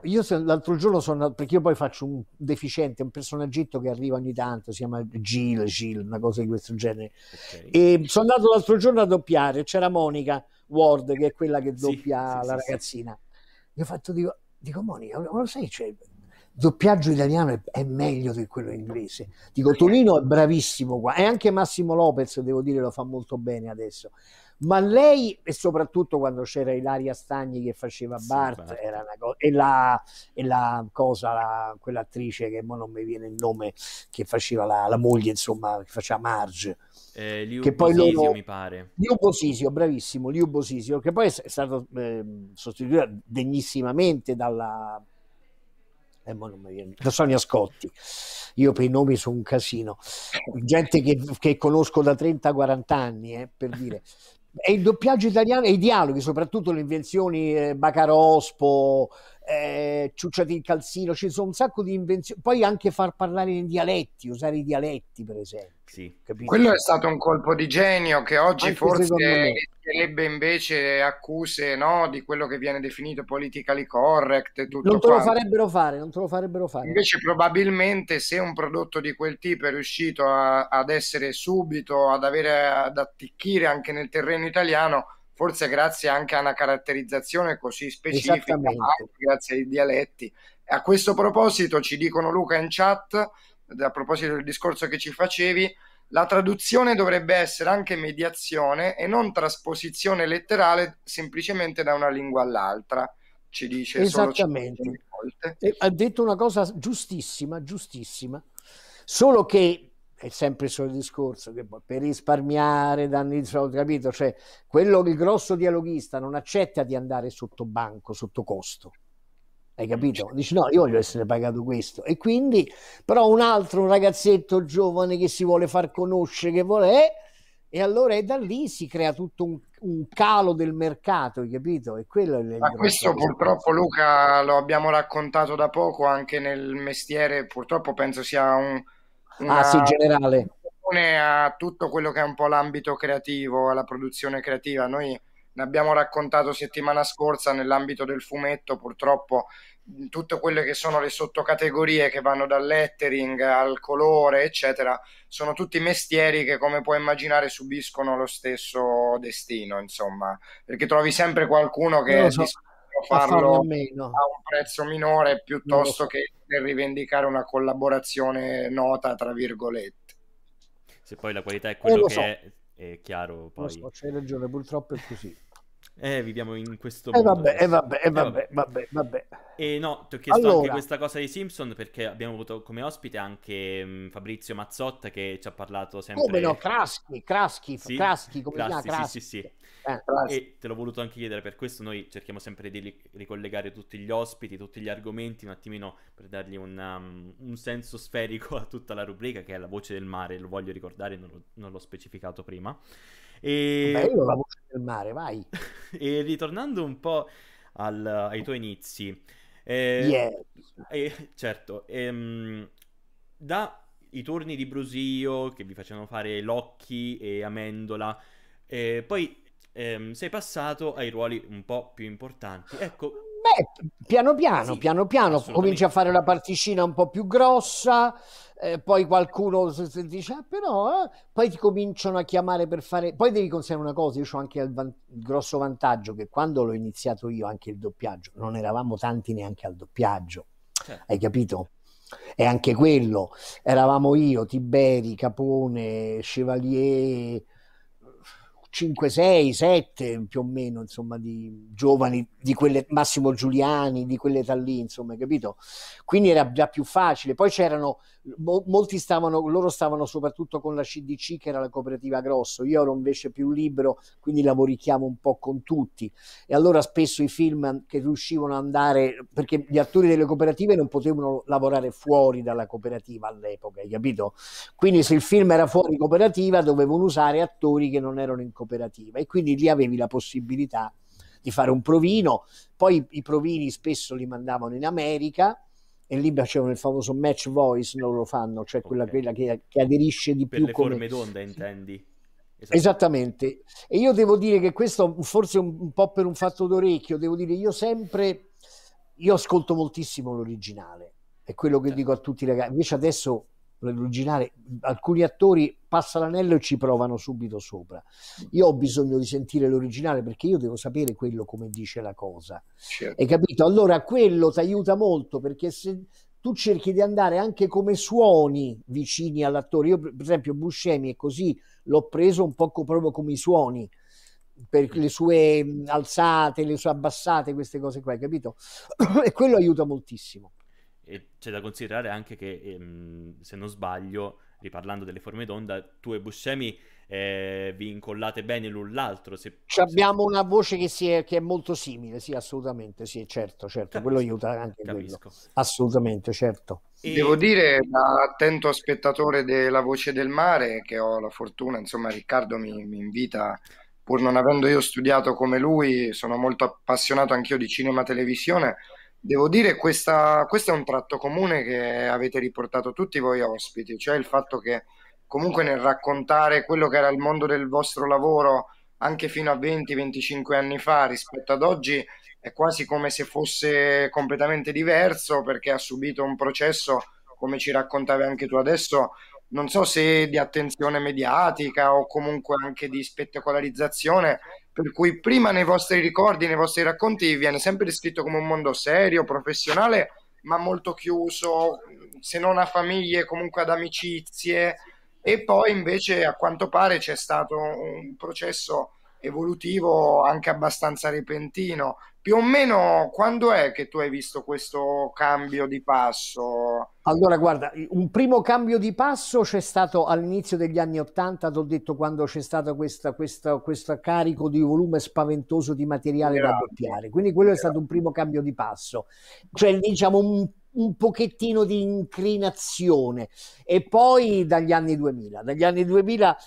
io l'altro giorno sono perché io poi faccio un deficiente, un personaggetto che arriva ogni tanto, si chiama Gil, Gil, una cosa di questo genere. Okay. E sono andato l'altro giorno a doppiare, c'era Monica Ward che è quella che doppia sì, la sì, ragazzina. Sì. Io ho fatto dico, dico Monica, ma lo sai, cioè, doppiaggio italiano è, è, meglio di quello inglese. Dico Tonino è bravissimo qua e anche Massimo Lopez, devo dire, lo fa molto bene adesso ma lei e soprattutto quando c'era Ilaria Stagni che faceva Bart, sì, era una cosa e la, e la cosa la, quell'attrice che non mi viene il nome che faceva la, la moglie insomma che faceva Marge eh, Liu che poi Bosisio, loro... mi pare Liu Bosisio, bravissimo Liu Bosisio che poi è stato eh, sostituito degnissimamente dalla eh, viene... da Sonia Scotti. Io per i nomi sono un casino. Gente che, che conosco da 30-40 anni, eh, per dire. E il doppiaggio italiano e i dialoghi, soprattutto le invenzioni eh, Bacarospo, eh, ciucciati il calzino, ci sono un sacco di invenzioni. Poi anche far parlare in dialetti, usare i dialetti, per esempio. Sì. Quello è stato un colpo di genio che oggi anche forse rischierebbe invece accuse no, di quello che viene definito politically correct. tutto non te lo quanto. farebbero fare, non te lo farebbero fare. Invece, probabilmente, se un prodotto di quel tipo è riuscito a, ad essere subito, ad avere ad atticchire anche nel terreno italiano forse grazie anche a una caratterizzazione così specifica, grazie ai dialetti. A questo proposito ci dicono Luca in chat, a proposito del discorso che ci facevi, la traduzione dovrebbe essere anche mediazione e non trasposizione letterale semplicemente da una lingua all'altra, ci dice Esattamente. Solo ha detto una cosa giustissima, giustissima, solo che è sempre il suo discorso che per risparmiare danni di solito, capito? Cioè, quello che il grosso dialoghista non accetta di andare sotto banco, sotto costo. Hai capito? Mm. Dici no, io voglio essere pagato questo. E quindi, però, un altro, un ragazzetto giovane che si vuole far conoscere, che vuole, eh, e allora è da lì si crea tutto un, un calo del mercato, hai capito? E quello è il Ma questo purtroppo Luca lo abbiamo raccontato da poco anche nel mestiere, purtroppo penso sia un, Ah, Una, ah, sì, generale. A tutto quello che è un po' l'ambito creativo, alla produzione creativa. Noi ne abbiamo raccontato settimana scorsa nell'ambito del fumetto, purtroppo tutte quelle che sono le sottocategorie che vanno dal lettering al colore, eccetera, sono tutti mestieri che come puoi immaginare subiscono lo stesso destino, insomma, perché trovi sempre qualcuno che so farlo, a, farlo a, un prezzo minore piuttosto so. che rivendicare una collaborazione nota, tra virgolette. Se poi la qualità è eh, quello che so. è, è chiaro. Poi. So, c'hai ragione, purtroppo è così. Eh, viviamo in questo eh, mondo. Eh vabbè, eh, eh vabbè, eh vabbè, vabbè, vabbè. E no, ti ho chiesto allora... anche questa cosa dei Simpson perché abbiamo avuto come ospite anche mm, Fabrizio Mazzotta che ci ha parlato sempre... Come no, Kraschi, Kraschi, sì? Kraschi, come Kraschi, si chiama? Sì, sì, sì. Eh, e te l'ho voluto anche chiedere, per questo noi cerchiamo sempre di ricollegare tutti gli ospiti, tutti gli argomenti, un attimino per dargli un, um, un senso sferico a tutta la rubrica che è la voce del mare, lo voglio ricordare, non, lo, non l'ho specificato prima. E... Bello la voce del mare, vai. e ritornando un po' al, ai tuoi inizi, eh, yeah. eh, certo, ehm, i turni di Brusio che vi facevano fare Locchi e Amendola, eh, poi ehm, sei passato ai ruoli un po' più importanti. Ecco, Beh, piano piano, sì, piano piano, cominci a fare la particina un po' più grossa, eh, poi qualcuno si, si dice, ah, però, eh, poi ti cominciano a chiamare per fare... Poi devi considerare una cosa, io ho anche il, van... il, grosso vantaggio che quando l'ho iniziato io anche il doppiaggio, non eravamo tanti neanche al doppiaggio, certo. hai capito? E anche quello, eravamo io, Tiberi, Capone, Chevalier 5, 6, 7 più o meno, insomma, di giovani, di quelle Massimo Giuliani, di quell'età lì, insomma, capito? Quindi era già più facile. Poi c'erano, mo, molti stavano, loro stavano soprattutto con la CDC, che era la cooperativa grosso, io ero invece più libero, quindi lavoricchiavo un po' con tutti. E allora spesso i film che riuscivano ad andare, perché gli attori delle cooperative non potevano lavorare fuori dalla cooperativa all'epoca, hai capito? Quindi se il film era fuori cooperativa dovevano usare attori che non erano in cooperativa e quindi lì avevi la possibilità di fare un provino, poi i provini spesso li mandavano in America e lì facevano il famoso match voice, non lo fanno, cioè quella, okay. quella che, che, aderisce di per più. Per le come... forme d'onda intendi? Esattamente. Esattamente. E io devo dire che questo forse un, un po' per un fatto d'orecchio, devo dire io sempre, io ascolto moltissimo l'originale, è quello che certo. dico a tutti i ragazzi, invece adesso l'originale, alcuni attori passano l'anello e ci provano subito sopra. Io ho bisogno di sentire l'originale perché io devo sapere quello come dice la cosa. Certo. Hai capito? Allora quello ti aiuta molto perché se tu cerchi di andare anche come suoni vicini all'attore, io per esempio Buscemi è così, l'ho preso un po' proprio come i suoni per mm. le sue mm, alzate, le sue abbassate, queste cose qua, hai capito? e quello aiuta moltissimo. E c'è da considerare anche che, ehm, se non sbaglio, riparlando delle forme d'onda, tu e Buscemi eh, vi incollate bene l'un l'altro. Se, se... Abbiamo una voce che, è, che è, molto simile, sì, assolutamente, sì, certo, certo, capisco, quello aiuta anche capisco. quello. Assolutamente, certo. E... Devo dire, da attento spettatore della Voce del Mare, che ho la fortuna, insomma, Riccardo mi, mi invita pur non avendo io studiato come lui, sono molto appassionato anch'io di cinema e televisione. Devo dire, che questo è un tratto comune che avete riportato tutti voi ospiti, cioè il fatto che comunque nel raccontare quello che era il mondo del vostro lavoro anche fino a 20-25 anni fa rispetto ad oggi è quasi come se fosse completamente diverso perché ha subito un processo, come ci raccontavi anche tu adesso, non so se di attenzione mediatica o comunque anche di spettacolarizzazione per cui prima nei vostri ricordi, nei vostri racconti viene sempre descritto come un mondo serio, professionale, ma molto chiuso, se non a famiglie comunque ad amicizie e poi invece a quanto pare c'è stato un processo evolutivo anche abbastanza repentino. Più o meno quando è che tu hai visto questo cambio di passo? Allora, guarda, un primo cambio di passo c'è stato all'inizio degli anni Ottanta, ti ho detto quando c'è stato questo carico di volume spaventoso di materiale yeah. da doppiare. Quindi quello yeah. è stato un primo cambio di passo. Cioè, diciamo, un un pochettino di inclinazione e poi dagli anni 2000 dagli anni 2000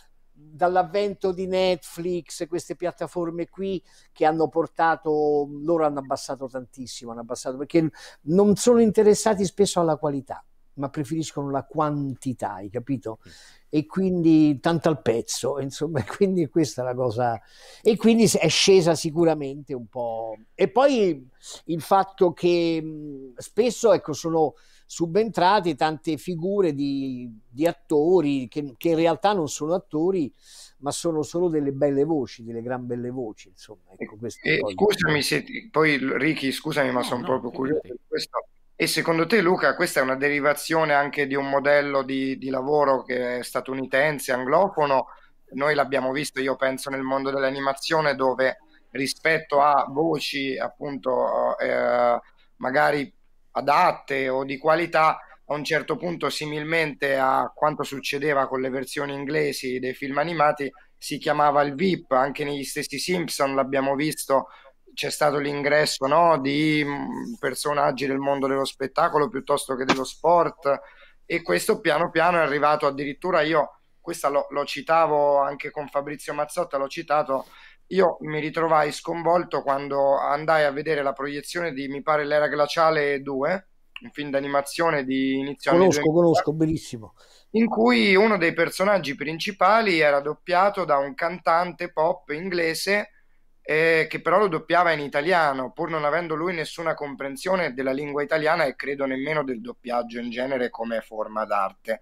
dall'avvento di Netflix, queste piattaforme qui che hanno portato, loro hanno abbassato tantissimo, hanno abbassato perché non sono interessati spesso alla qualità, ma preferiscono la quantità, hai capito? E quindi tanto al pezzo, insomma, quindi questa è la cosa. E quindi è scesa sicuramente un po'. E poi il fatto che spesso, ecco, sono subentrati tante figure di, di attori che, che, in realtà non sono attori, ma sono solo delle belle voci, delle gran belle voci. Insomma, ecco, e, Scusami, se, poi Ricky, scusami, ma no, sono no, proprio curioso di questo. E secondo te, Luca, questa è una derivazione anche di un modello di, di lavoro che è statunitense, anglofono? Noi l'abbiamo visto, io penso, nel mondo dell'animazione, dove rispetto a voci appunto eh, magari adatte o di qualità, a un certo punto, similmente a quanto succedeva con le versioni inglesi dei film animati, si chiamava il VIP, anche negli stessi Simpson l'abbiamo visto, c'è stato l'ingresso no, di mm, personaggi del mondo dello spettacolo piuttosto che dello sport e questo piano piano è arrivato addirittura io, questa lo, lo citavo anche con Fabrizio Mazzotta, l'ho citato io mi ritrovai sconvolto quando andai a vedere la proiezione di Mi pare l'era glaciale 2, un film d'animazione di inizio conosco, anni 2000, conosco, benissimo In cui uno dei personaggi principali era doppiato da un cantante pop inglese eh, che però lo doppiava in italiano, pur non avendo lui nessuna comprensione della lingua italiana e credo nemmeno del doppiaggio in genere come forma d'arte.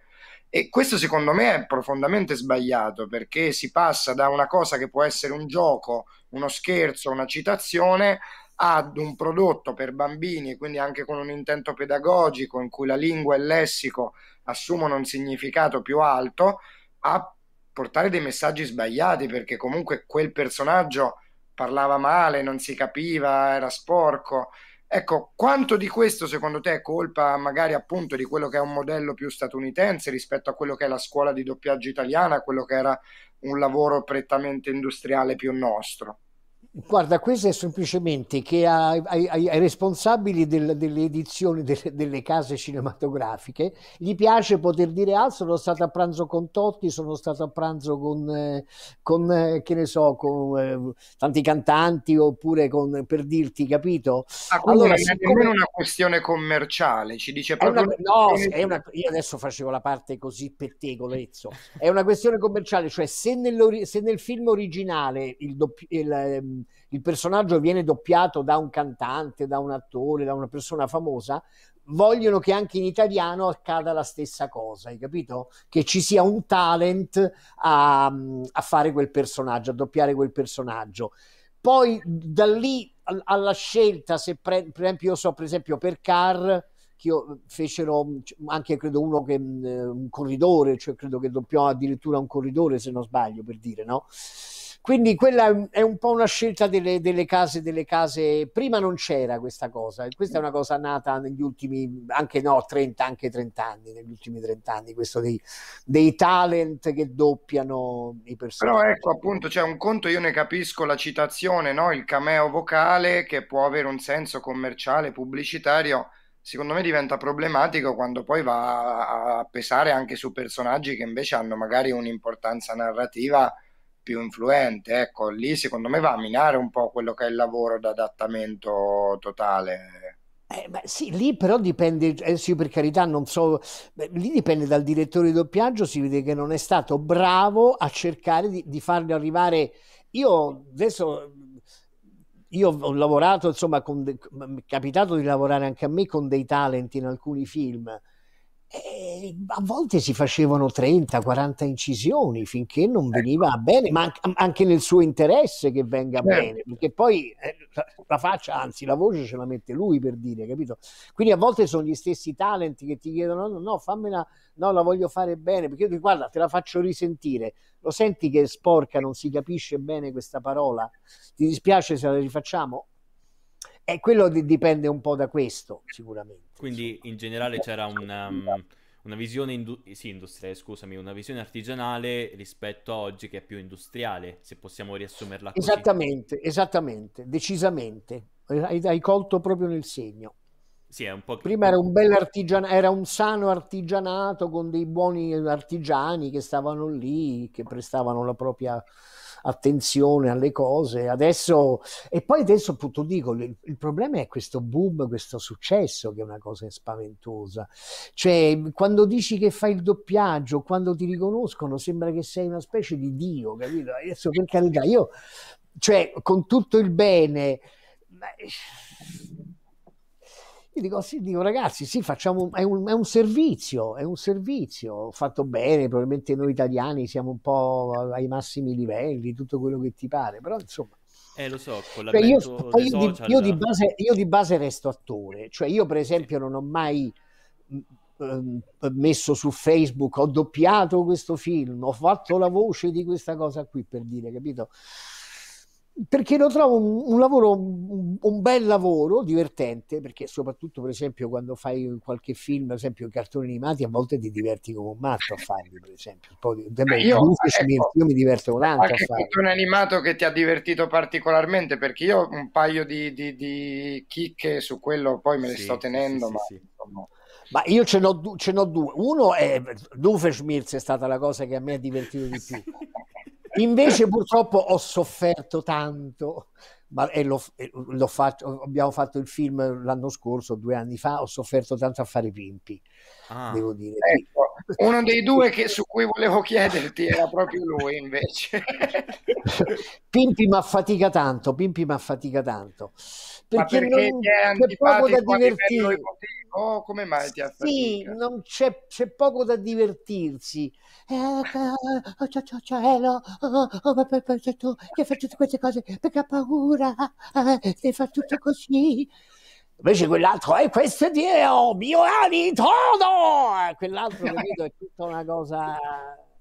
E questo secondo me è profondamente sbagliato perché si passa da una cosa che può essere un gioco, uno scherzo, una citazione ad un prodotto per bambini e quindi anche con un intento pedagogico in cui la lingua e il lessico assumono un significato più alto a portare dei messaggi sbagliati perché comunque quel personaggio parlava male, non si capiva, era sporco. Ecco, quanto di questo secondo te è colpa magari appunto di quello che è un modello più statunitense rispetto a quello che è la scuola di doppiaggio italiana, quello che era un lavoro prettamente industriale più nostro? Guarda, questo è semplicemente che ai, ai, ai responsabili del, delle edizioni delle, delle, case cinematografiche gli piace poter dire ah sono stato a pranzo con Totti, sono stato a pranzo con, eh, con eh, che ne so, con eh, tanti cantanti oppure con, per dirti, capito? Ah, allora, è siccome... una questione commerciale, ci dice proprio... È una, no, è una, io adesso facevo la parte così pettegolezzo, è una questione commerciale, cioè se, se nel film originale il doppio... Il, ehm, il personaggio viene doppiato da un cantante, da un attore, da una persona famosa, vogliono che anche in italiano accada la stessa cosa, hai capito? Che ci sia un talent a, a fare quel personaggio, a doppiare quel personaggio. Poi da lì alla scelta, se pre- per esempio io so per esempio per Carr, che io fecero anche credo uno che eh, un corridore, cioè credo che doppiò addirittura un corridore se non sbaglio per dire, no? Quindi quella è un po' una scelta delle, delle case, delle case. Prima non c'era questa cosa, questa è una cosa nata negli ultimi anche no, 30, anche 30 anni, negli ultimi 30 anni, questo dei, dei talent che doppiano i personaggi. Però ecco appunto, c'è cioè, un conto, io ne capisco la citazione, no? il cameo vocale che può avere un senso commerciale, pubblicitario, secondo me diventa problematico quando poi va a pesare anche su personaggi che invece hanno magari un'importanza narrativa più influente. Ecco, lì secondo me va a minare un po' quello che è il lavoro d'adattamento totale. Eh, sì, lì però dipende, eh, sì, per carità, non so, beh, lì dipende dal direttore di doppiaggio, si vede che non è stato bravo a cercare di, di farli arrivare. Io adesso io ho lavorato, insomma, con de... mi è capitato di lavorare anche a me con dei talent in alcuni film eh, a volte si facevano 30-40 incisioni finché non ecco. veniva bene, ma anche nel suo interesse che venga certo. bene, perché poi eh, la faccia, anzi la voce ce la mette lui per dire, capito? Quindi a volte sono gli stessi talenti che ti chiedono no, no, fammela, no, la voglio fare bene, perché io ti guarda, te la faccio risentire, lo senti che è sporca, non si capisce bene questa parola, ti dispiace se la rifacciamo? E eh, quello dipende un po' da questo, sicuramente. Quindi insomma. in generale c'era una, um, una visione indu- sì, industriale, scusami, una visione artigianale rispetto a oggi che è più industriale, se possiamo riassumerla così. Esattamente, esattamente, decisamente. Hai, hai colto proprio nel segno. Sì, è un po che... Prima era un bel artigianato, era un sano artigianato con dei buoni artigiani che stavano lì, che prestavano la propria attenzione alle cose. Adesso, e poi adesso appunto dico, il, il problema è questo boom, questo successo che è una cosa spaventosa. Cioè, quando dici che fai il doppiaggio, quando ti riconoscono, sembra che sei una specie di Dio, capito? Adesso per carità, io, cioè, con tutto il bene... Beh, io dico, sì, dico ragazzi, sì, facciamo, è un, è un, servizio, è un servizio fatto bene, probabilmente noi italiani siamo un po' ai massimi livelli, tutto quello che ti pare, però insomma... Eh, lo so, con cioè io, io, di, io, di base, io di base resto attore, cioè io per esempio non ho mai mm, mm, mm, messo su Facebook, ho doppiato questo film, ho fatto la voce di questa cosa qui per dire, capito? perché lo trovo un, un lavoro, un, un, bel lavoro, divertente, perché soprattutto per esempio quando fai qualche film, ad esempio cartoni animati, a volte ti diverti come un matto a farli, per esempio. Poi, beh, io, ecco, mi, io, mi, diverto tanto a farli. un animato che ti ha divertito particolarmente, perché io un paio di, di, di chicche su quello poi me le sì, sto tenendo, sì, ma... Sì, insomma, ma io ce n'ho, ce n'ho due. Uno è Doofenshmirtz è stata la cosa che a me ha divertito di più. Invece purtroppo ho sofferto tanto, ma, e l'ho, l'ho fatto, abbiamo fatto il film l'anno scorso, due anni fa, ho sofferto tanto a fare Pimpi, ah, devo dire. Ecco uno dei due che, su cui volevo chiederti era proprio lui invece. Pimpi mi affatica tanto, Pimpi mi affatica tanto. Perché, perché non c'è poco da divertirsi. Oh, come mai ti affatica? Sì, non c'è, c'è poco da divertirsi. ciao ciao Cielo, che fai tutte queste cose perché ha paura, eh, devi fare tutto così. Invece quell'altro, eh, questo è Dio, eh, oh, Miorani, Trono! Quell'altro, capito, è tutta una cosa...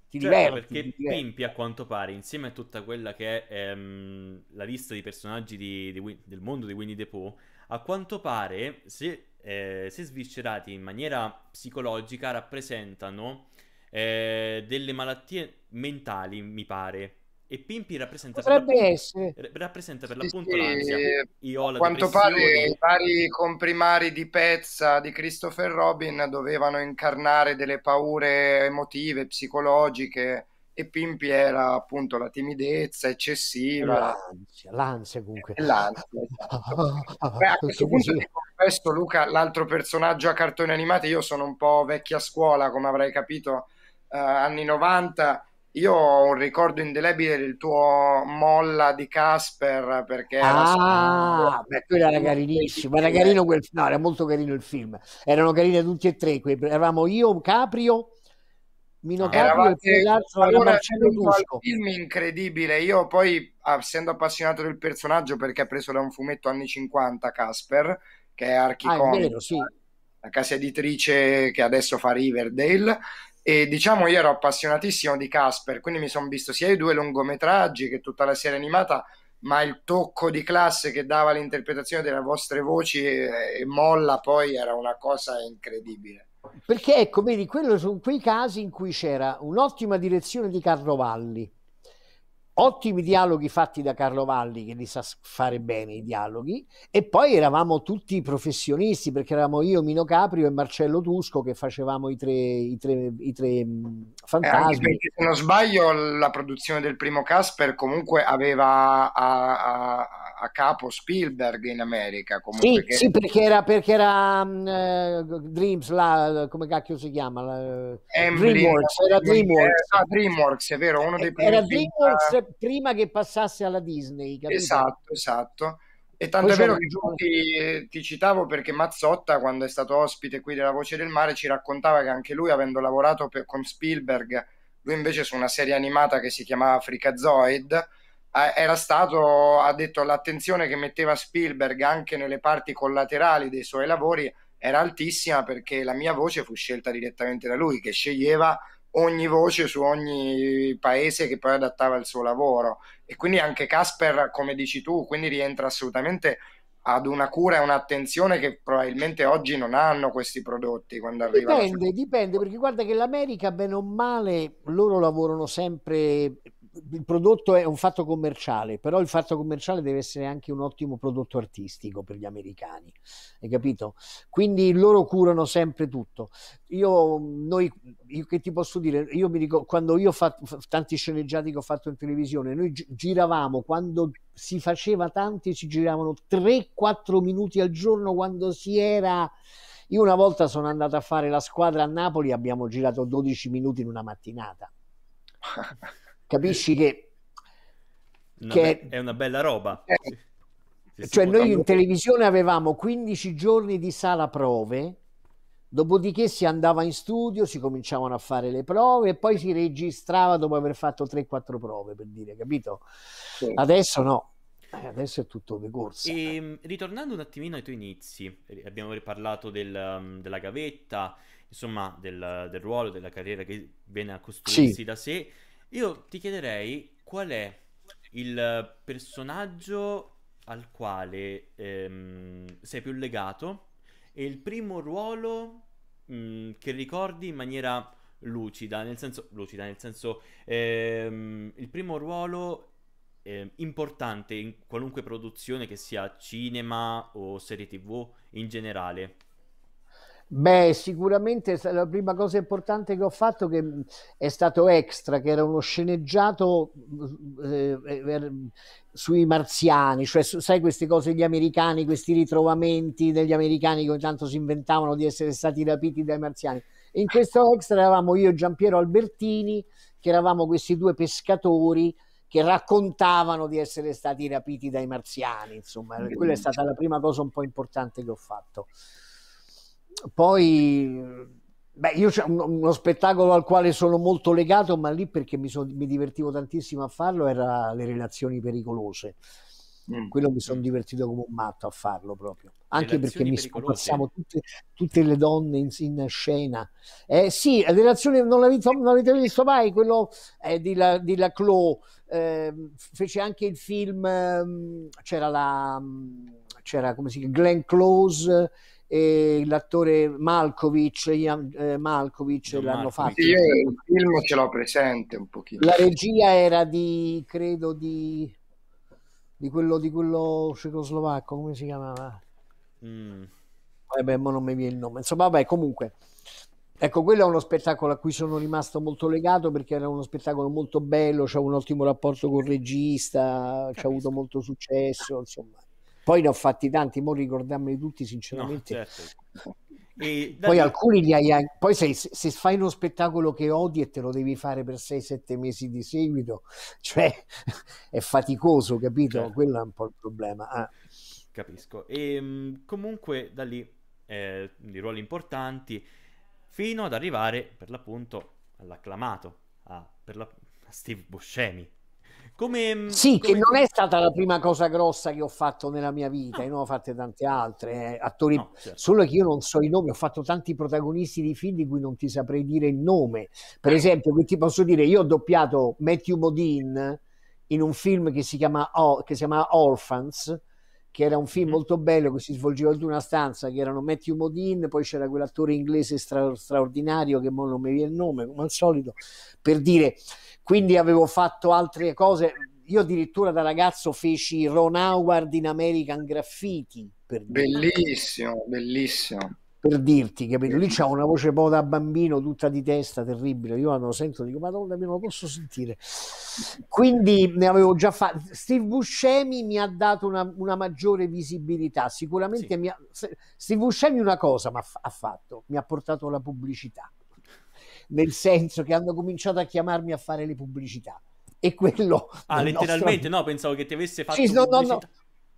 Ti certo, perché ti Pimpi a quanto pare, insieme a tutta quella che è ehm, la lista di personaggi di, di, del mondo di Winnie the Pooh, a quanto pare, se, eh, se sviscerati in maniera psicologica, rappresentano eh, delle malattie mentali, mi pare. E Pimpi rappresenta, Potrebbe per, la... essere. rappresenta per l'appunto sì, l'ansia. Io la quanto pare i vari comprimari di Pezza di Christopher Robin dovevano incarnare delle paure emotive, psicologiche. E Pimpi era appunto la timidezza eccessiva. L'ansia, l'ansia comunque. Eh, l'ansia. Esatto. Beh, a questo punto ti Luca, l'altro personaggio a cartoni animati, io sono un po' vecchia scuola, come avrai capito, eh, anni 90 io ho un ricordo indelebile del tuo molla di Casper perché ah, beh, quello era carinissimo, era carino quel no, era molto carino il film. Erano carine tutti e tre, quei, eravamo io, Caprio, Mino Caprio e l'altro allora, Marcello Tusco. Un film incredibile. Io poi essendo appassionato del personaggio perché ha preso da un fumetto anni 50 Casper, che è Archicon. Ah, è vero, sì. La casa editrice che adesso fa Riverdale e diciamo io ero appassionatissimo di Casper, quindi mi sono visto sia i due lungometraggi che tutta la serie animata, ma il tocco di classe che dava l'interpretazione delle vostre voci e, e molla poi era una cosa incredibile. Perché ecco, vedi, quello sono quei casi in cui c'era un'ottima direzione di Carlo Valli, ottimi dialoghi fatti da Carlo Valli che li sa fare bene i dialoghi e poi eravamo tutti professionisti perché eravamo io, Mino Caprio e Marcello Tusco che facevamo i tre, i tre, i tre mm, eh, fantasmi eh, se non sbaglio la produzione del primo Casper comunque aveva a, a a capo Spielberg in America. Comunque, sì, che... sì perché era, perché era um, Dreams, la, come cacchio si chiama? La, eh, Dreamworks, era Dreamworks. Era, ah, Dreamworks, è vero, uno dei primi. Era Dreamworks film, eh, prima che passasse alla Disney. Capito? Esatto, esatto. E tanto è vero che ti, ti, citavo perché Mazzotta, quando è stato ospite qui della Voce del Mare, ci raccontava che anche lui, avendo lavorato per, con Spielberg, lui invece su una serie animata che si chiamava Africazoid, era stato, ha detto, l'attenzione che metteva Spielberg anche nelle parti collaterali dei suoi lavori era altissima perché la mia voce fu scelta direttamente da lui, che sceglieva ogni voce su ogni paese che poi adattava il suo lavoro. E quindi anche Casper, come dici tu, quindi rientra assolutamente ad una cura e un'attenzione che probabilmente oggi non hanno questi prodotti quando arrivano. Dipende, dipende, perché guarda che l'America, bene o male, loro lavorano sempre il prodotto è un fatto commerciale, però il fatto commerciale deve essere anche un ottimo prodotto artistico per gli americani, hai capito? Quindi loro curano sempre tutto. Io, noi, io che ti posso dire, io mi ricordo quando io ho fatto tanti sceneggiati che ho fatto in televisione, noi giravamo quando si faceva tanti, si giravano 3-4 minuti al giorno quando si era. Io una volta sono andato a fare la squadra a Napoli, abbiamo girato 12 minuti in una mattinata. Capisci eh. che, una che be- è una bella roba. Eh, cioè noi in televisione avevamo 15 giorni di sala prove, dopodiché si andava in studio, si cominciavano a fare le prove e poi si registrava dopo aver fatto 3-4 prove, per dire, capito? Sì. Adesso no. Eh, adesso è tutto di corsa. Ehm, ritornando un attimino ai tuoi inizi, abbiamo parlato del, um, della gavetta, insomma del, del, ruolo, della carriera che viene a costruirsi sì. da sé. Io ti chiederei qual è il personaggio al quale ehm, sei più legato e il primo ruolo mh, mm, che ricordi in maniera lucida, nel senso, lucida, nel senso ehm, il primo ruolo eh, importante in qualunque produzione che sia cinema o serie tv in generale. Beh, sicuramente la prima cosa importante che ho fatto che è stato Extra, che era uno sceneggiato eh, eh, sui marziani, cioè su, sai queste cose degli americani, questi ritrovamenti degli americani che ogni tanto si inventavano di essere stati rapiti dai marziani. In questo Extra eravamo io e Giampiero Albertini, che eravamo questi due pescatori che raccontavano di essere stati rapiti dai marziani, insomma, quella è stata la prima cosa un po' importante che ho fatto poi beh, io c'è uno spettacolo al quale sono molto legato, ma lì perché mi, son, mi divertivo tantissimo a farlo, era Le relazioni pericolose. Mm. Quello mi sono divertito come un matto a farlo proprio, anche perché mi spazzavo tutte, tutte, le donne in, in scena. Eh, sì, le relazioni non, l'avete, non visto mai, quello eh, di, la, di la Clo, eh, fece anche il film, ehm, c'era la, mm, c'era come si chiama, Glenn Close e l'attore Malkovich, eh, Malkovich l'hanno Malkovich. fatto. Io il film ce l'ho presente un pochino. La regia era di, credo, di, di quello, di quello cecoslovacco, come si chiamava? Mm. Vabbè, ma non mi viene il nome. Insomma, vabbè, comunque. Ecco, quello è uno spettacolo a cui sono rimasto molto legato perché era uno spettacolo molto bello, c'è un ottimo rapporto col regista, ci ha avuto molto successo, insomma. Poi ne ho fatti tanti, mo ricordarmeli tutti sinceramente. No, certo. E, poi alcuni li hai anche, poi se, se, fai uno spettacolo che odi e te lo devi fare per 6-7 mesi di seguito, cioè è faticoso, capito? Certo. Quello è un po' il problema. Ah. Capisco. E ehm, comunque da lì eh, di ruoli importanti fino ad arrivare per l'appunto all'acclamato a, per la, a Steve Buscemi come, mm, sì, come... che non è stata la prima cosa grossa che ho fatto nella mia vita, e ne ho fatte tante altre, eh, attori, no, certo. solo che io non so i nomi, ho fatto tanti protagonisti di film di cui non ti saprei dire il nome. Per eh. esempio, che ti posso dire, io ho doppiato Matthew Modine in un film che si chiama, che si chiama Orphans, che era un film mm. molto bello che si svolgeva in una stanza che erano Matthew Modin, poi c'era quell'attore inglese stra straordinario che non mi viene il nome come al solito, per dire, quindi avevo fatto altre cose, io addirittura da ragazzo feci Ron Howard in American Graffiti. Per dire. Bellissimo, bellissimo per dirti, capito? Lì c'ha una voce proprio da bambino, tutta di testa, terribile. Io quando lo sento dico, madonna, me lo posso sentire. Quindi ne avevo già fatto. Steve Buscemi mi ha dato una, una maggiore visibilità, sicuramente sì. mi ha... Steve Buscemi una cosa mi ha fatto, mi ha portato la pubblicità. Nel senso che hanno cominciato a chiamarmi a fare le pubblicità. E quello... Ah, letteralmente? Nostro... No, pensavo che ti avesse fatto... Sì, no, no, no.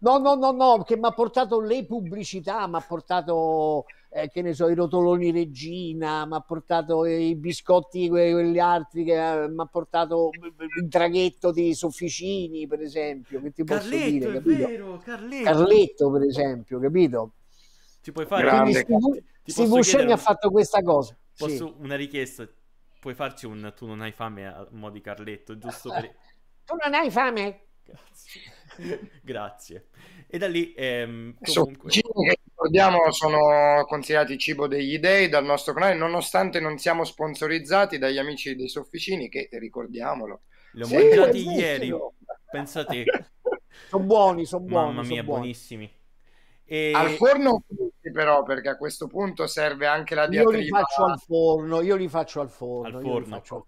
No, no, no, no, che mi ha portato le pubblicità, mi ha portato eh, che ne so, i rotoloni Regina, mi ha portato i biscotti, quelli altri, eh, mi ha portato il traghetto di Sofficini, per esempio. Che ti Carletto, posso dire, capito? Vero, Carletto. Carletto. per esempio, capito? Ti puoi fare Grande. Quindi, Steve Buscemi ha fatto questa cosa. Posso sì. una richiesta? Puoi farci un tu non hai fame a mo' di Carletto, giusto? Per... tu non hai fame? Grazie. Grazie. E da lì ehm, comunque... ricordiamo sono considerati cibo degli dei dal nostro canale, nonostante non siamo sponsorizzati dagli amici dei Sofficini, che ricordiamolo. Li ho sì, mangiati ieri, pensate. sono buoni, sono buoni. Mamma mia, buoni. buonissimi. E... Al forno però, perché a questo punto serve anche la diatriba. Io li faccio al forno, io li faccio al forno. Al forno.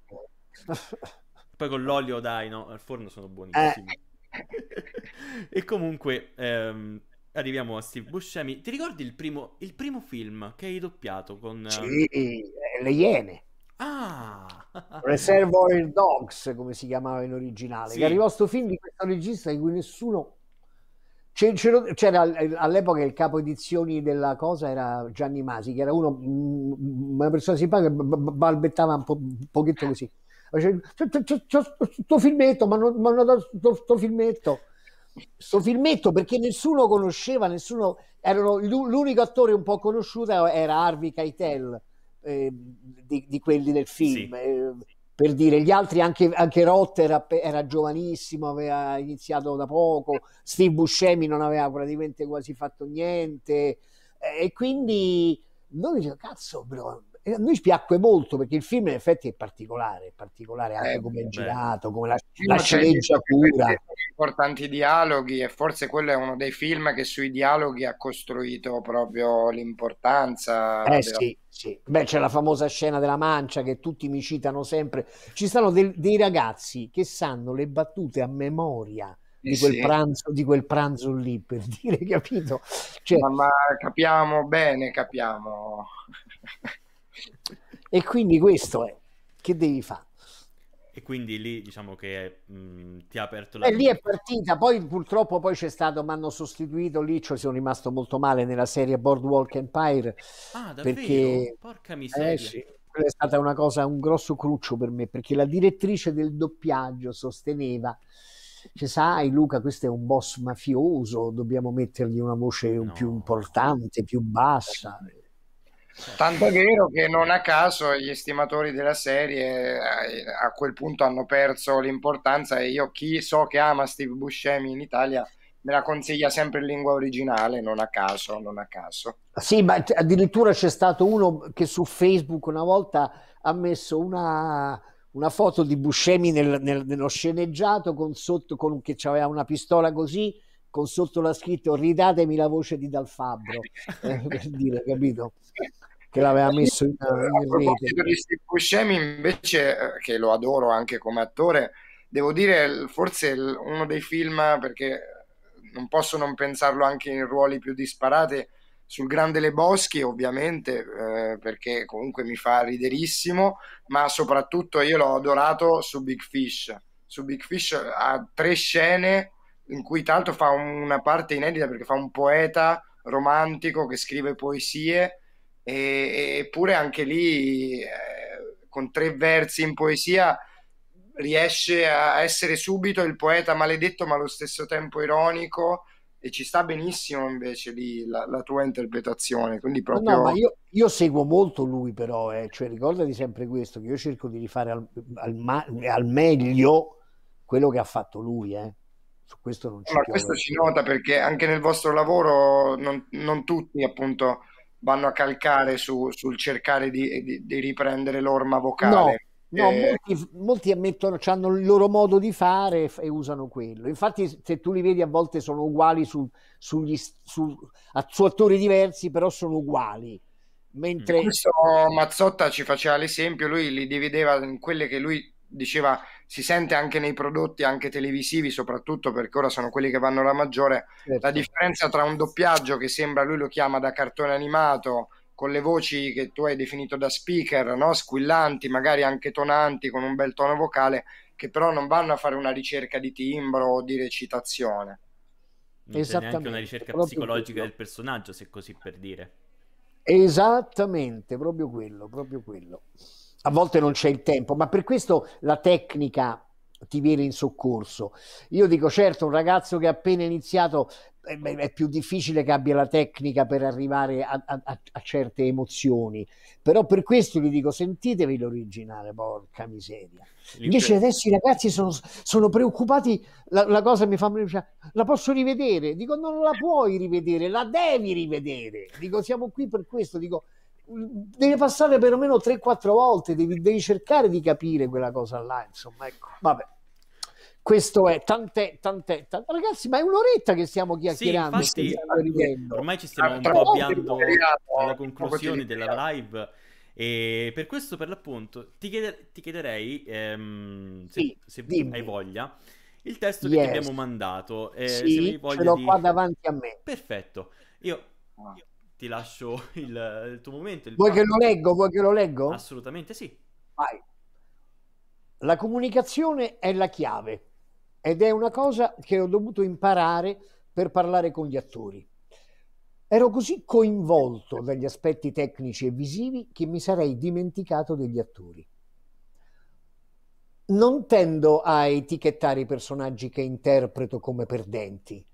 Poi con l'olio, dai, no? Al forno sono eh, buonissimi. Eh e comunque ehm, arriviamo a Steve Buscemi. Ti ricordi il primo, il primo film che hai doppiato con... Sì, ehm, eh, Le Iene. Ah! Reservoir Dogs, come si chiamava in originale. Sì. Che arrivò sto film di questo regista di cui nessuno... C'era, c'era all'epoca il capo edizioni della cosa era Gianni Masi, che era uno, mm, mm, una persona simpatica, balbettava un, po', un pochetto così. Cioè, cioè, cioè, sto filmetto, ma non, ma non sto filmetto sto filmetto perché nessuno conosceva, nessuno, erano, l'unico attore un po' conosciuto era Harvey Keitel eh, di, di, quelli del film. Sì. Eh, per dire, gli altri, anche, anche Rotter era, era giovanissimo, aveva iniziato da poco, Steve Buscemi non aveva praticamente quasi fatto niente, eh, e quindi noi dicevamo cazzo, però, a noi piacque molto perché il film in effetti è particolare, è particolare anche eh, come è girato, come la, la sceneggiatura. Importanti dialoghi e forse quello è uno dei film che sui dialoghi ha costruito proprio l'importanza. Eh della... sì, sì. Beh, c'è la famosa scena della mancia che tutti mi citano sempre. Ci sono dei, dei ragazzi che sanno le battute a memoria. Di quel, sì. pranzo, di quel, pranzo, lì per dire, capito? Cioè... Ma, ma capiamo bene, capiamo. E quindi questo è, che devi fare? E quindi lì diciamo che mh, mm, ti ha aperto la... E lì è partita, poi purtroppo poi c'è stato, mi hanno sostituito lì, ci sono rimasto molto male nella serie Boardwalk Empire. Ah, davvero? Perché... Porca eh, miseria. Eh, sì, è stata una cosa, un grosso cruccio per me, perché la direttrice del doppiaggio sosteneva, cioè, sai Luca, questo è un boss mafioso, dobbiamo mettergli una voce no. più importante, più bassa. Tanto è vero che non a caso gli estimatori della serie eh, a quel punto hanno perso l'importanza e io chi so che ama Steve Buscemi in Italia me la consiglia sempre in lingua originale, non a caso, non a caso. Sì, ma addirittura c'è stato uno che su Facebook una volta ha messo una, una foto di Buscemi nel, nel, nello sceneggiato con sotto con, che aveva una pistola così con sotto la scritto ridatemi la voce di Dal Fabbro, eh, per dire, capito? Che l'aveva messo in, in rete. Per Scemi invece, eh, che lo adoro anche come attore, devo dire forse uno dei film, perché non posso non pensarlo anche in ruoli più disparati, sul Grande Le Boschi ovviamente eh, perché comunque mi fa riderissimo ma soprattutto io l'ho adorato su Big Fish su Big Fish eh, ha tre scene in cui tanto fa una parte inedita perché fa un poeta romantico che scrive poesie eppure anche lì eh, con tre versi in poesia riesce a essere subito il poeta maledetto ma allo stesso tempo ironico e ci sta benissimo invece lì la, la tua interpretazione quindi proprio... No, no, io, io, seguo molto lui però eh. cioè, ricordati sempre questo che io cerco di rifare al, al, ma- al meglio quello che ha fatto lui eh. Su questo non ci Ma questo ci nota perché anche nel vostro lavoro non, non tutti appunto vanno a calcare su, sul cercare di, di, di, riprendere l'orma vocale. No, no eh, molti, molti, ammettono, hanno il loro modo di fare e, e, usano quello. Infatti, se tu li vedi a volte sono uguali su, sugli, su, a, su attori diversi, però sono uguali. Mm. Mentre... Questo Mazzotta ci faceva l'esempio, lui li divideva in quelle che lui diceva si sente anche nei prodotti, anche televisivi, soprattutto perché ora sono quelli che vanno la maggiore, certo. la differenza tra un doppiaggio che sembra lui lo chiama da cartone animato, con le voci che tu hai definito da speaker, no? squillanti, magari anche tonanti, con un bel tono vocale, che però non vanno a fare una ricerca di timbro o di recitazione. Non Esattamente. Anche una ricerca psicologica del personaggio, se così per dire. Esattamente, proprio quello, proprio quello a volte non c'è il tempo, ma per questo la tecnica ti viene in soccorso. Io dico certo, un ragazzo che ha appena iniziato eh, è più difficile che abbia la tecnica per arrivare a, a, a certe emozioni, però per questo gli dico sentitevi l'originale, porca miseria. Invece adesso i ragazzi sono, sono preoccupati, la, la, cosa mi fa piacere, la posso rivedere? Dico non la puoi rivedere, la devi rivedere. Dico siamo qui per questo, dico devi passare perlomeno 3-4 volte, devi, devi, cercare di capire quella cosa là, insomma, ecco, vabbè. Questo è tant'è, tant'è, tant'è. Ragazzi, ma è un'oretta che stiamo chiacchierando. Sì, infatti, eh, ormai ci stiamo ah, un po' avviando alla eh, conclusione della live. E per questo, per l'appunto, ti, chiede- ti chiederei ehm, se, sì, se hai voglia il testo yes. che ti abbiamo mandato. Eh, sì, ce l'ho di... qua davanti a me. Perfetto. Io, io ah ti lascio il, il tuo momento. Il vuoi parlo. che lo leggo? Vuoi che lo leggo? Assolutamente sì. Vai. La comunicazione è la chiave ed è una cosa che ho dovuto imparare per parlare con gli attori. Ero così coinvolto dagli aspetti tecnici e visivi che mi sarei dimenticato degli attori. Non tendo a etichettare i personaggi che interpreto come perdenti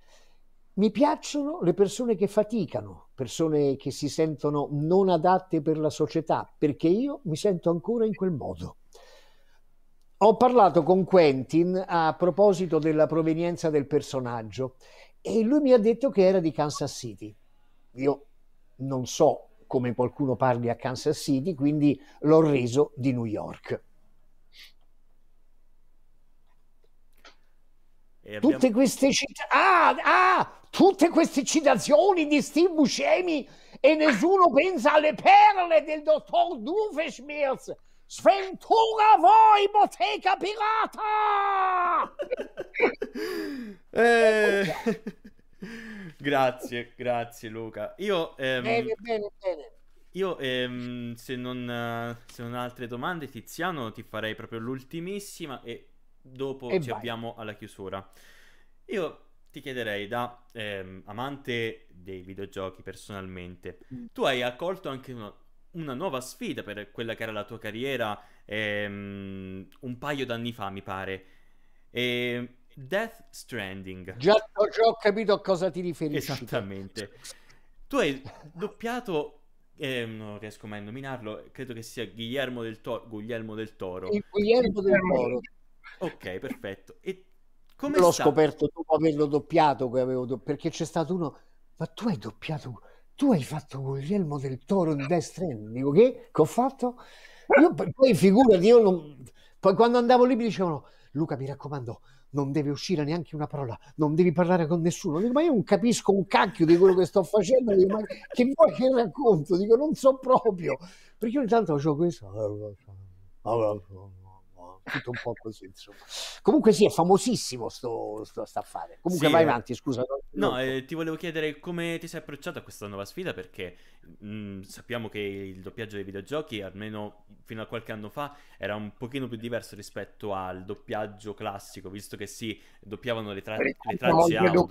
mi piacciono le persone che faticano, persone che si sentono non adatte per la società, perché io mi sento ancora in quel modo. Ho parlato con Quentin a proposito della provenienza del personaggio e lui mi ha detto che era di Kansas City. Io non so come qualcuno parli a Kansas City, quindi l'ho reso di New York. Abbiamo... Tutte queste città. Ah, ah, tutte queste citazioni di Steve Buscemi e nessuno pensa alle perle del dottor Doofenshmirtz. Sventura voi, bottega pirata! eh... grazie, grazie Luca. Io, ehm... bene, bene, bene. Io, ehm, se, non, se non altre domande, Tiziano, ti farei proprio l'ultimissima e dopo e ci vai. abbiamo alla chiusura. Io ti chiederei da ehm, amante dei videogiochi personalmente, mm. tu hai accolto anche una, una, nuova sfida per quella che era la tua carriera ehm, un paio d'anni fa, mi pare. E ehm, Death Stranding. Già ho capito a cosa ti riferisci. Esattamente. Tu hai doppiato, eh, non riesco mai a nominarlo, credo che sia Guillermo del, to- Guglielmo del Toro. Il Guglielmo del Toro. Ok, perfetto. E come L'ho sta? scoperto dopo averlo doppiato, doppiato, perché c'è stato uno, ma tu hai doppiato, tu hai fatto Guglielmo del Toro in Death Stranding, dico che? Che ho fatto? Io, poi figurati, io non... poi quando andavo lì mi dicevano, Luca mi raccomando, non deve uscire neanche una parola, non devi parlare con nessuno. Dico, ma io non capisco un cacchio di quello che sto facendo, dico, ma che vuoi che racconto? Dico, non so proprio, perché ogni tanto facevo questo. Ah, tutto un po' così, insomma. Comunque sì, è famosissimo sto, sto, sto affare. Comunque sì, vai eh. avanti, scusa. No, eh, ti volevo chiedere come ti sei approcciato a questa nuova sfida, perché mh, mm, sappiamo che il doppiaggio dei videogiochi, almeno fino a qualche anno fa, era un pochino più diverso rispetto al doppiaggio classico, visto che si doppiavano le, tra- le eh, tracce audio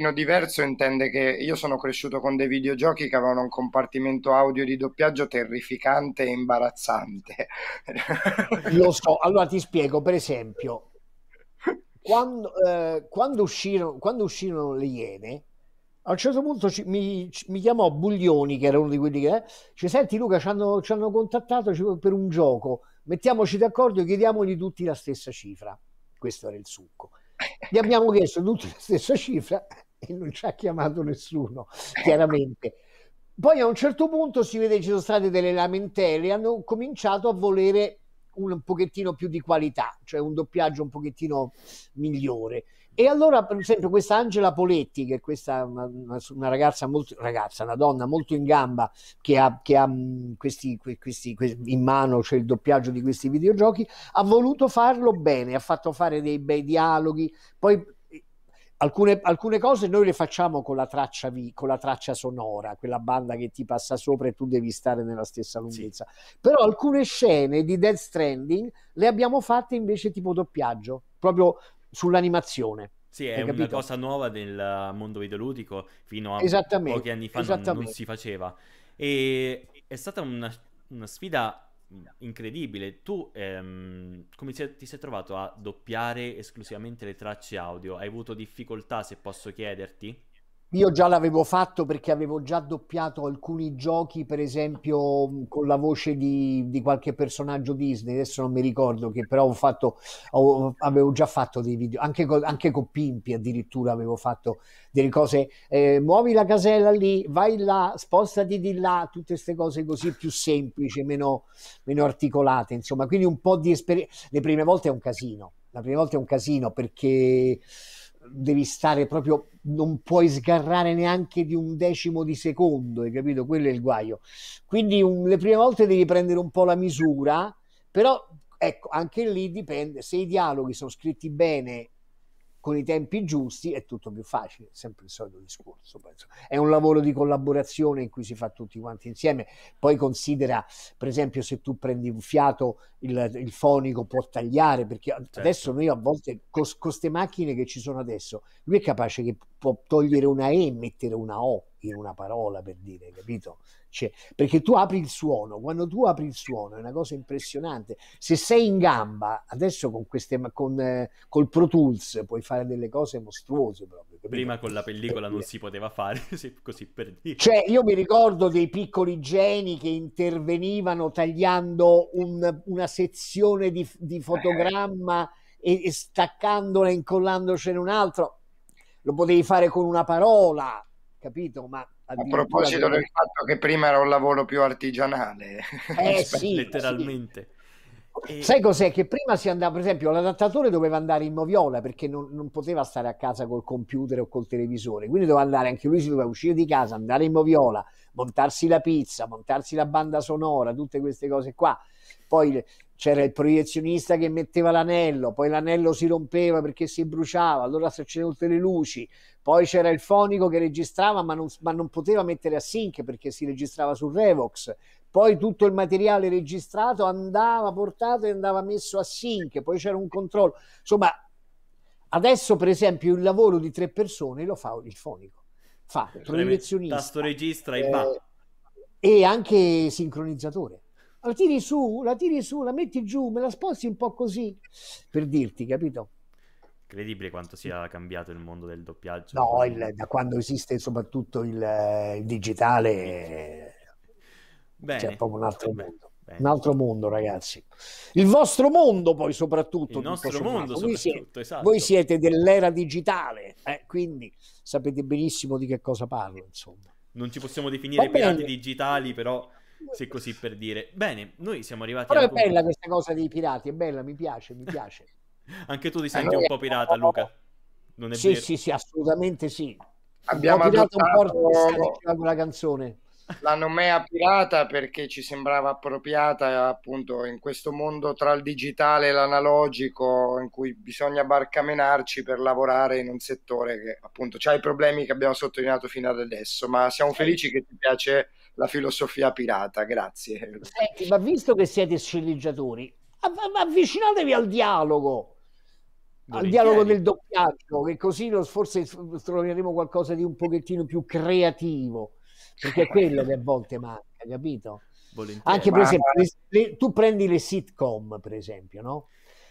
pochino diverso intende che io sono cresciuto con dei videogiochi che avevano un compartimento audio di doppiaggio terrificante e imbarazzante. Lo so, allora ti spiego, per esempio, quando, eh, quando, uscirono, quando uscirono, le Iene, a un certo punto ci, mi, mi, chiamò Buglioni, che era uno di quelli che... Eh, dice, senti Luca, ci hanno, ci hanno contattato per un gioco, mettiamoci d'accordo e chiediamogli tutti la stessa cifra. Questo era il succo gli abbiamo chiesto tutti la stessa cifra e non ci ha chiamato nessuno, chiaramente. Poi a un certo punto si vede che ci sono state delle lamentele, hanno cominciato a volere un pochettino più di qualità, cioè un doppiaggio un pochettino migliore. E allora, per esempio, questa Angela Poletti, che è questa, una, una ragazza, molto, ragazza, una donna molto in gamba, che ha, che ha questi, questi, questi, in mano cioè il doppiaggio di questi videogiochi, ha voluto farlo bene, ha fatto fare dei bei dialoghi. Poi Alcune, alcune, cose noi le facciamo con la, traccia, con la traccia sonora, quella banda che ti passa sopra e tu devi stare nella stessa lunghezza. Sì. Però alcune scene di Dead Stranding le abbiamo fatte invece tipo doppiaggio, proprio sull'animazione. Sì, è una cosa nuova nel mondo videoludico, fino a pochi anni fa non, non, si faceva. E è stata una, una sfida incredibile. Tu ehm, come se, ti sei trovato a doppiare esclusivamente le tracce audio? Hai avuto difficoltà, se posso chiederti? Io già l'avevo fatto perché avevo già doppiato alcuni giochi, per esempio mm, con la voce di, di qualche personaggio Disney, adesso non mi ricordo che però ho fatto, ho, avevo già fatto dei video, anche, co, anche con Pimpi addirittura avevo fatto delle cose, eh, muovi la casella lì, vai là, spostati di là, tutte queste cose così più semplici, meno, meno articolate, insomma, quindi un po' di esperienza. Le prime volte è un casino, la prima volta è un casino perché devi stare proprio, non puoi sgarrare neanche di un decimo di secondo, hai capito? Quello è il guaio. Quindi un, le prime volte devi prendere un po' la misura, però ecco, anche lì dipende, se i dialoghi sono scritti bene con i tempi giusti è tutto più facile, sempre il solito discorso. Penso. È un lavoro di collaborazione in cui si fa tutti quanti insieme. Poi considera, per esempio, se tu prendi un fiato, il, il fonico può tagliare, perché certo. adesso noi a volte con queste macchine che ci sono adesso, lui è capace che può togliere una E e mettere una O in una parola per dire, capito? Cioè, perché tu apri il suono, quando tu apri il suono è una cosa impressionante. Se sei in gamba, adesso con queste, con, eh, col Pro Tools puoi fare delle cose mostruose proprio. Capito? Prima con la pellicola per non dire. si poteva fare, così per dire. Cioè, io mi ricordo dei piccoli geni che intervenivano tagliando un, una sezione di, di fotogramma e, e staccandola e incollandocene un altro. Lo potevi fare con una parola, capito? Ma a proposito del fatto che prima era un lavoro più artigianale, eh, sì, letteralmente. Sì. E... Sai cos'è? Che prima si andava, per esempio, l'adattatore doveva andare in moviola perché non, non, poteva stare a casa col computer o col televisore, quindi doveva andare anche lui, si doveva uscire di casa, andare in moviola, montarsi la pizza, montarsi la banda sonora, tutte queste cose qua. Poi c'era il proiezionista che metteva l'anello, poi l'anello si rompeva perché si bruciava, allora si accendevano tutte le luci, poi c'era il fonico che registrava ma non, ma non, poteva mettere a sync perché si registrava su Revox, poi tutto il materiale registrato andava portato e andava messo a sync, poi c'era un controllo. Insomma, adesso per esempio il lavoro di tre persone lo fa il fonico, fa cioè, proiezionista, tasto registra e eh, va. E anche sincronizzatore la tiri su, la tiri su, la metti giù, me la sposti un po' così, per dirti, capito? Incredibile quanto sia cambiato il mondo del doppiaggio. No, il, da quando esiste soprattutto il, il digitale eh, Bene. c'è proprio un altro Bene. mondo. Bene. Un altro mondo, ragazzi. Il vostro mondo, poi, soprattutto. Il nostro sommato. mondo, voi siete, esatto. Voi siete dell'era digitale, eh? quindi sapete benissimo di che cosa parlo, insomma. Non ci possiamo definire pirati digitali, però se così per dire. Bene, noi siamo arrivati Però è bella punto... questa cosa dei pirati, è bella, mi piace, mi piace. Anche tu ti senti un po' pirata, Luca. Non è sì, vero. sì, sì, assolutamente sì. Abbiamo adottato la canzone. La nomea pirata perché ci sembrava appropriata appunto in questo mondo tra il digitale e l'analogico in cui bisogna barcamenarci per lavorare in un settore che appunto ha i problemi che abbiamo sottolineato fino ad adesso, ma siamo felici che ti piace la filosofia pirata. Grazie. Senti, ma visto che siete sceneggiatori, avvicinatevi al dialogo. Al dialogo del doppiaggio, che così forse troveremo qualcosa di un pochettino più creativo, perché è quello che a volte manca, capito? Volentieri. Anche per esempio, le, le, tu prendi le sitcom, per esempio, no?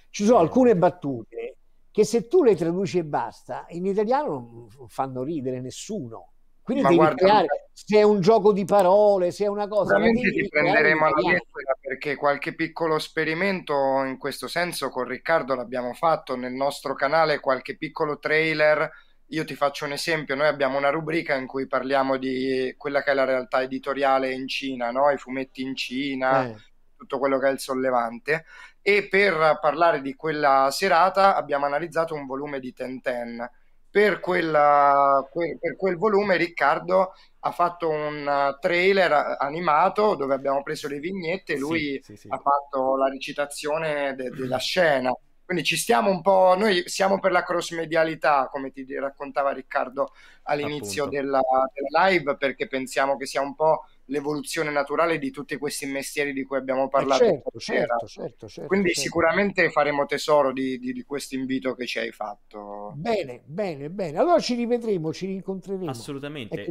Ci sono alcune battute che se tu le traduci e basta, in italiano non mm, fanno ridere nessuno. Quindi Ma devi guarda, creare, se è un gioco di parole, se è una cosa... Veramente ti prenderemo alla lettera perché qualche piccolo esperimento in questo senso con Riccardo l'abbiamo fatto nel nostro canale, qualche piccolo trailer. Io ti faccio un esempio, noi abbiamo una rubrica in cui parliamo di quella che è la realtà editoriale in Cina, no? i fumetti in Cina, eh. tutto quello che è il sollevante. E per parlare di quella serata abbiamo analizzato un volume di Ten Ten per, quella, per, quel volume Riccardo ha fatto un eh, trailer eh, animato dove abbiamo preso le vignette e lui sì, sì, sì. ha fatto la recitazione de, della mm. scena. Quindi ci stiamo un po', noi siamo per la cross medialità, come ti raccontava Riccardo all'inizio della, della live, perché pensiamo che sia un po' l'evoluzione naturale di tutti questi mestieri di cui abbiamo eh, parlato. Eh certo, certo, certo, certo, Quindi certo. sicuramente faremo tesoro di, di, di questo invito che ci hai fatto. Bene, bene, bene. Allora ci rivedremo, ci rincontreremo. Assolutamente.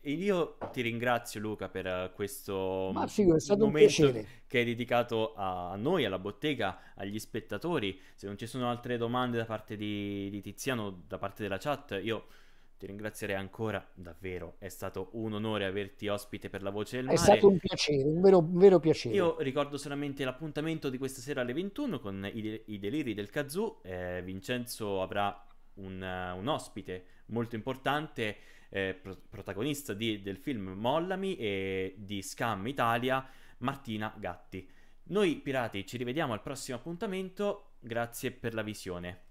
E Io ti ringrazio Luca per eh, questo Ma figo, è stato momento un che hai dedicato a noi, alla bottega, agli spettatori. Se non ci sono altre domande da parte di, di Tiziano, da parte della chat, io ti ringrazierei ancora, davvero, è stato un onore averti ospite per la voce del mare. È stato un piacere, un vero, un vero piacere. Io ricordo solamente l'appuntamento di questa sera alle 21 con i, de- i deliri del kazoo. Eh, Vincenzo avrà un, un, ospite molto importante, eh, pro- protagonista di, del film Mollami e di Scam Italia, Martina Gatti. Noi pirati ci rivediamo al prossimo appuntamento, grazie per la visione.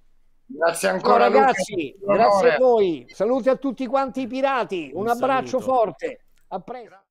Grazie ancora Ciao, ragazzi, grazie a voi. Saluti a tutti quanti i pirati, un, un abbraccio saluto. forte. A presto.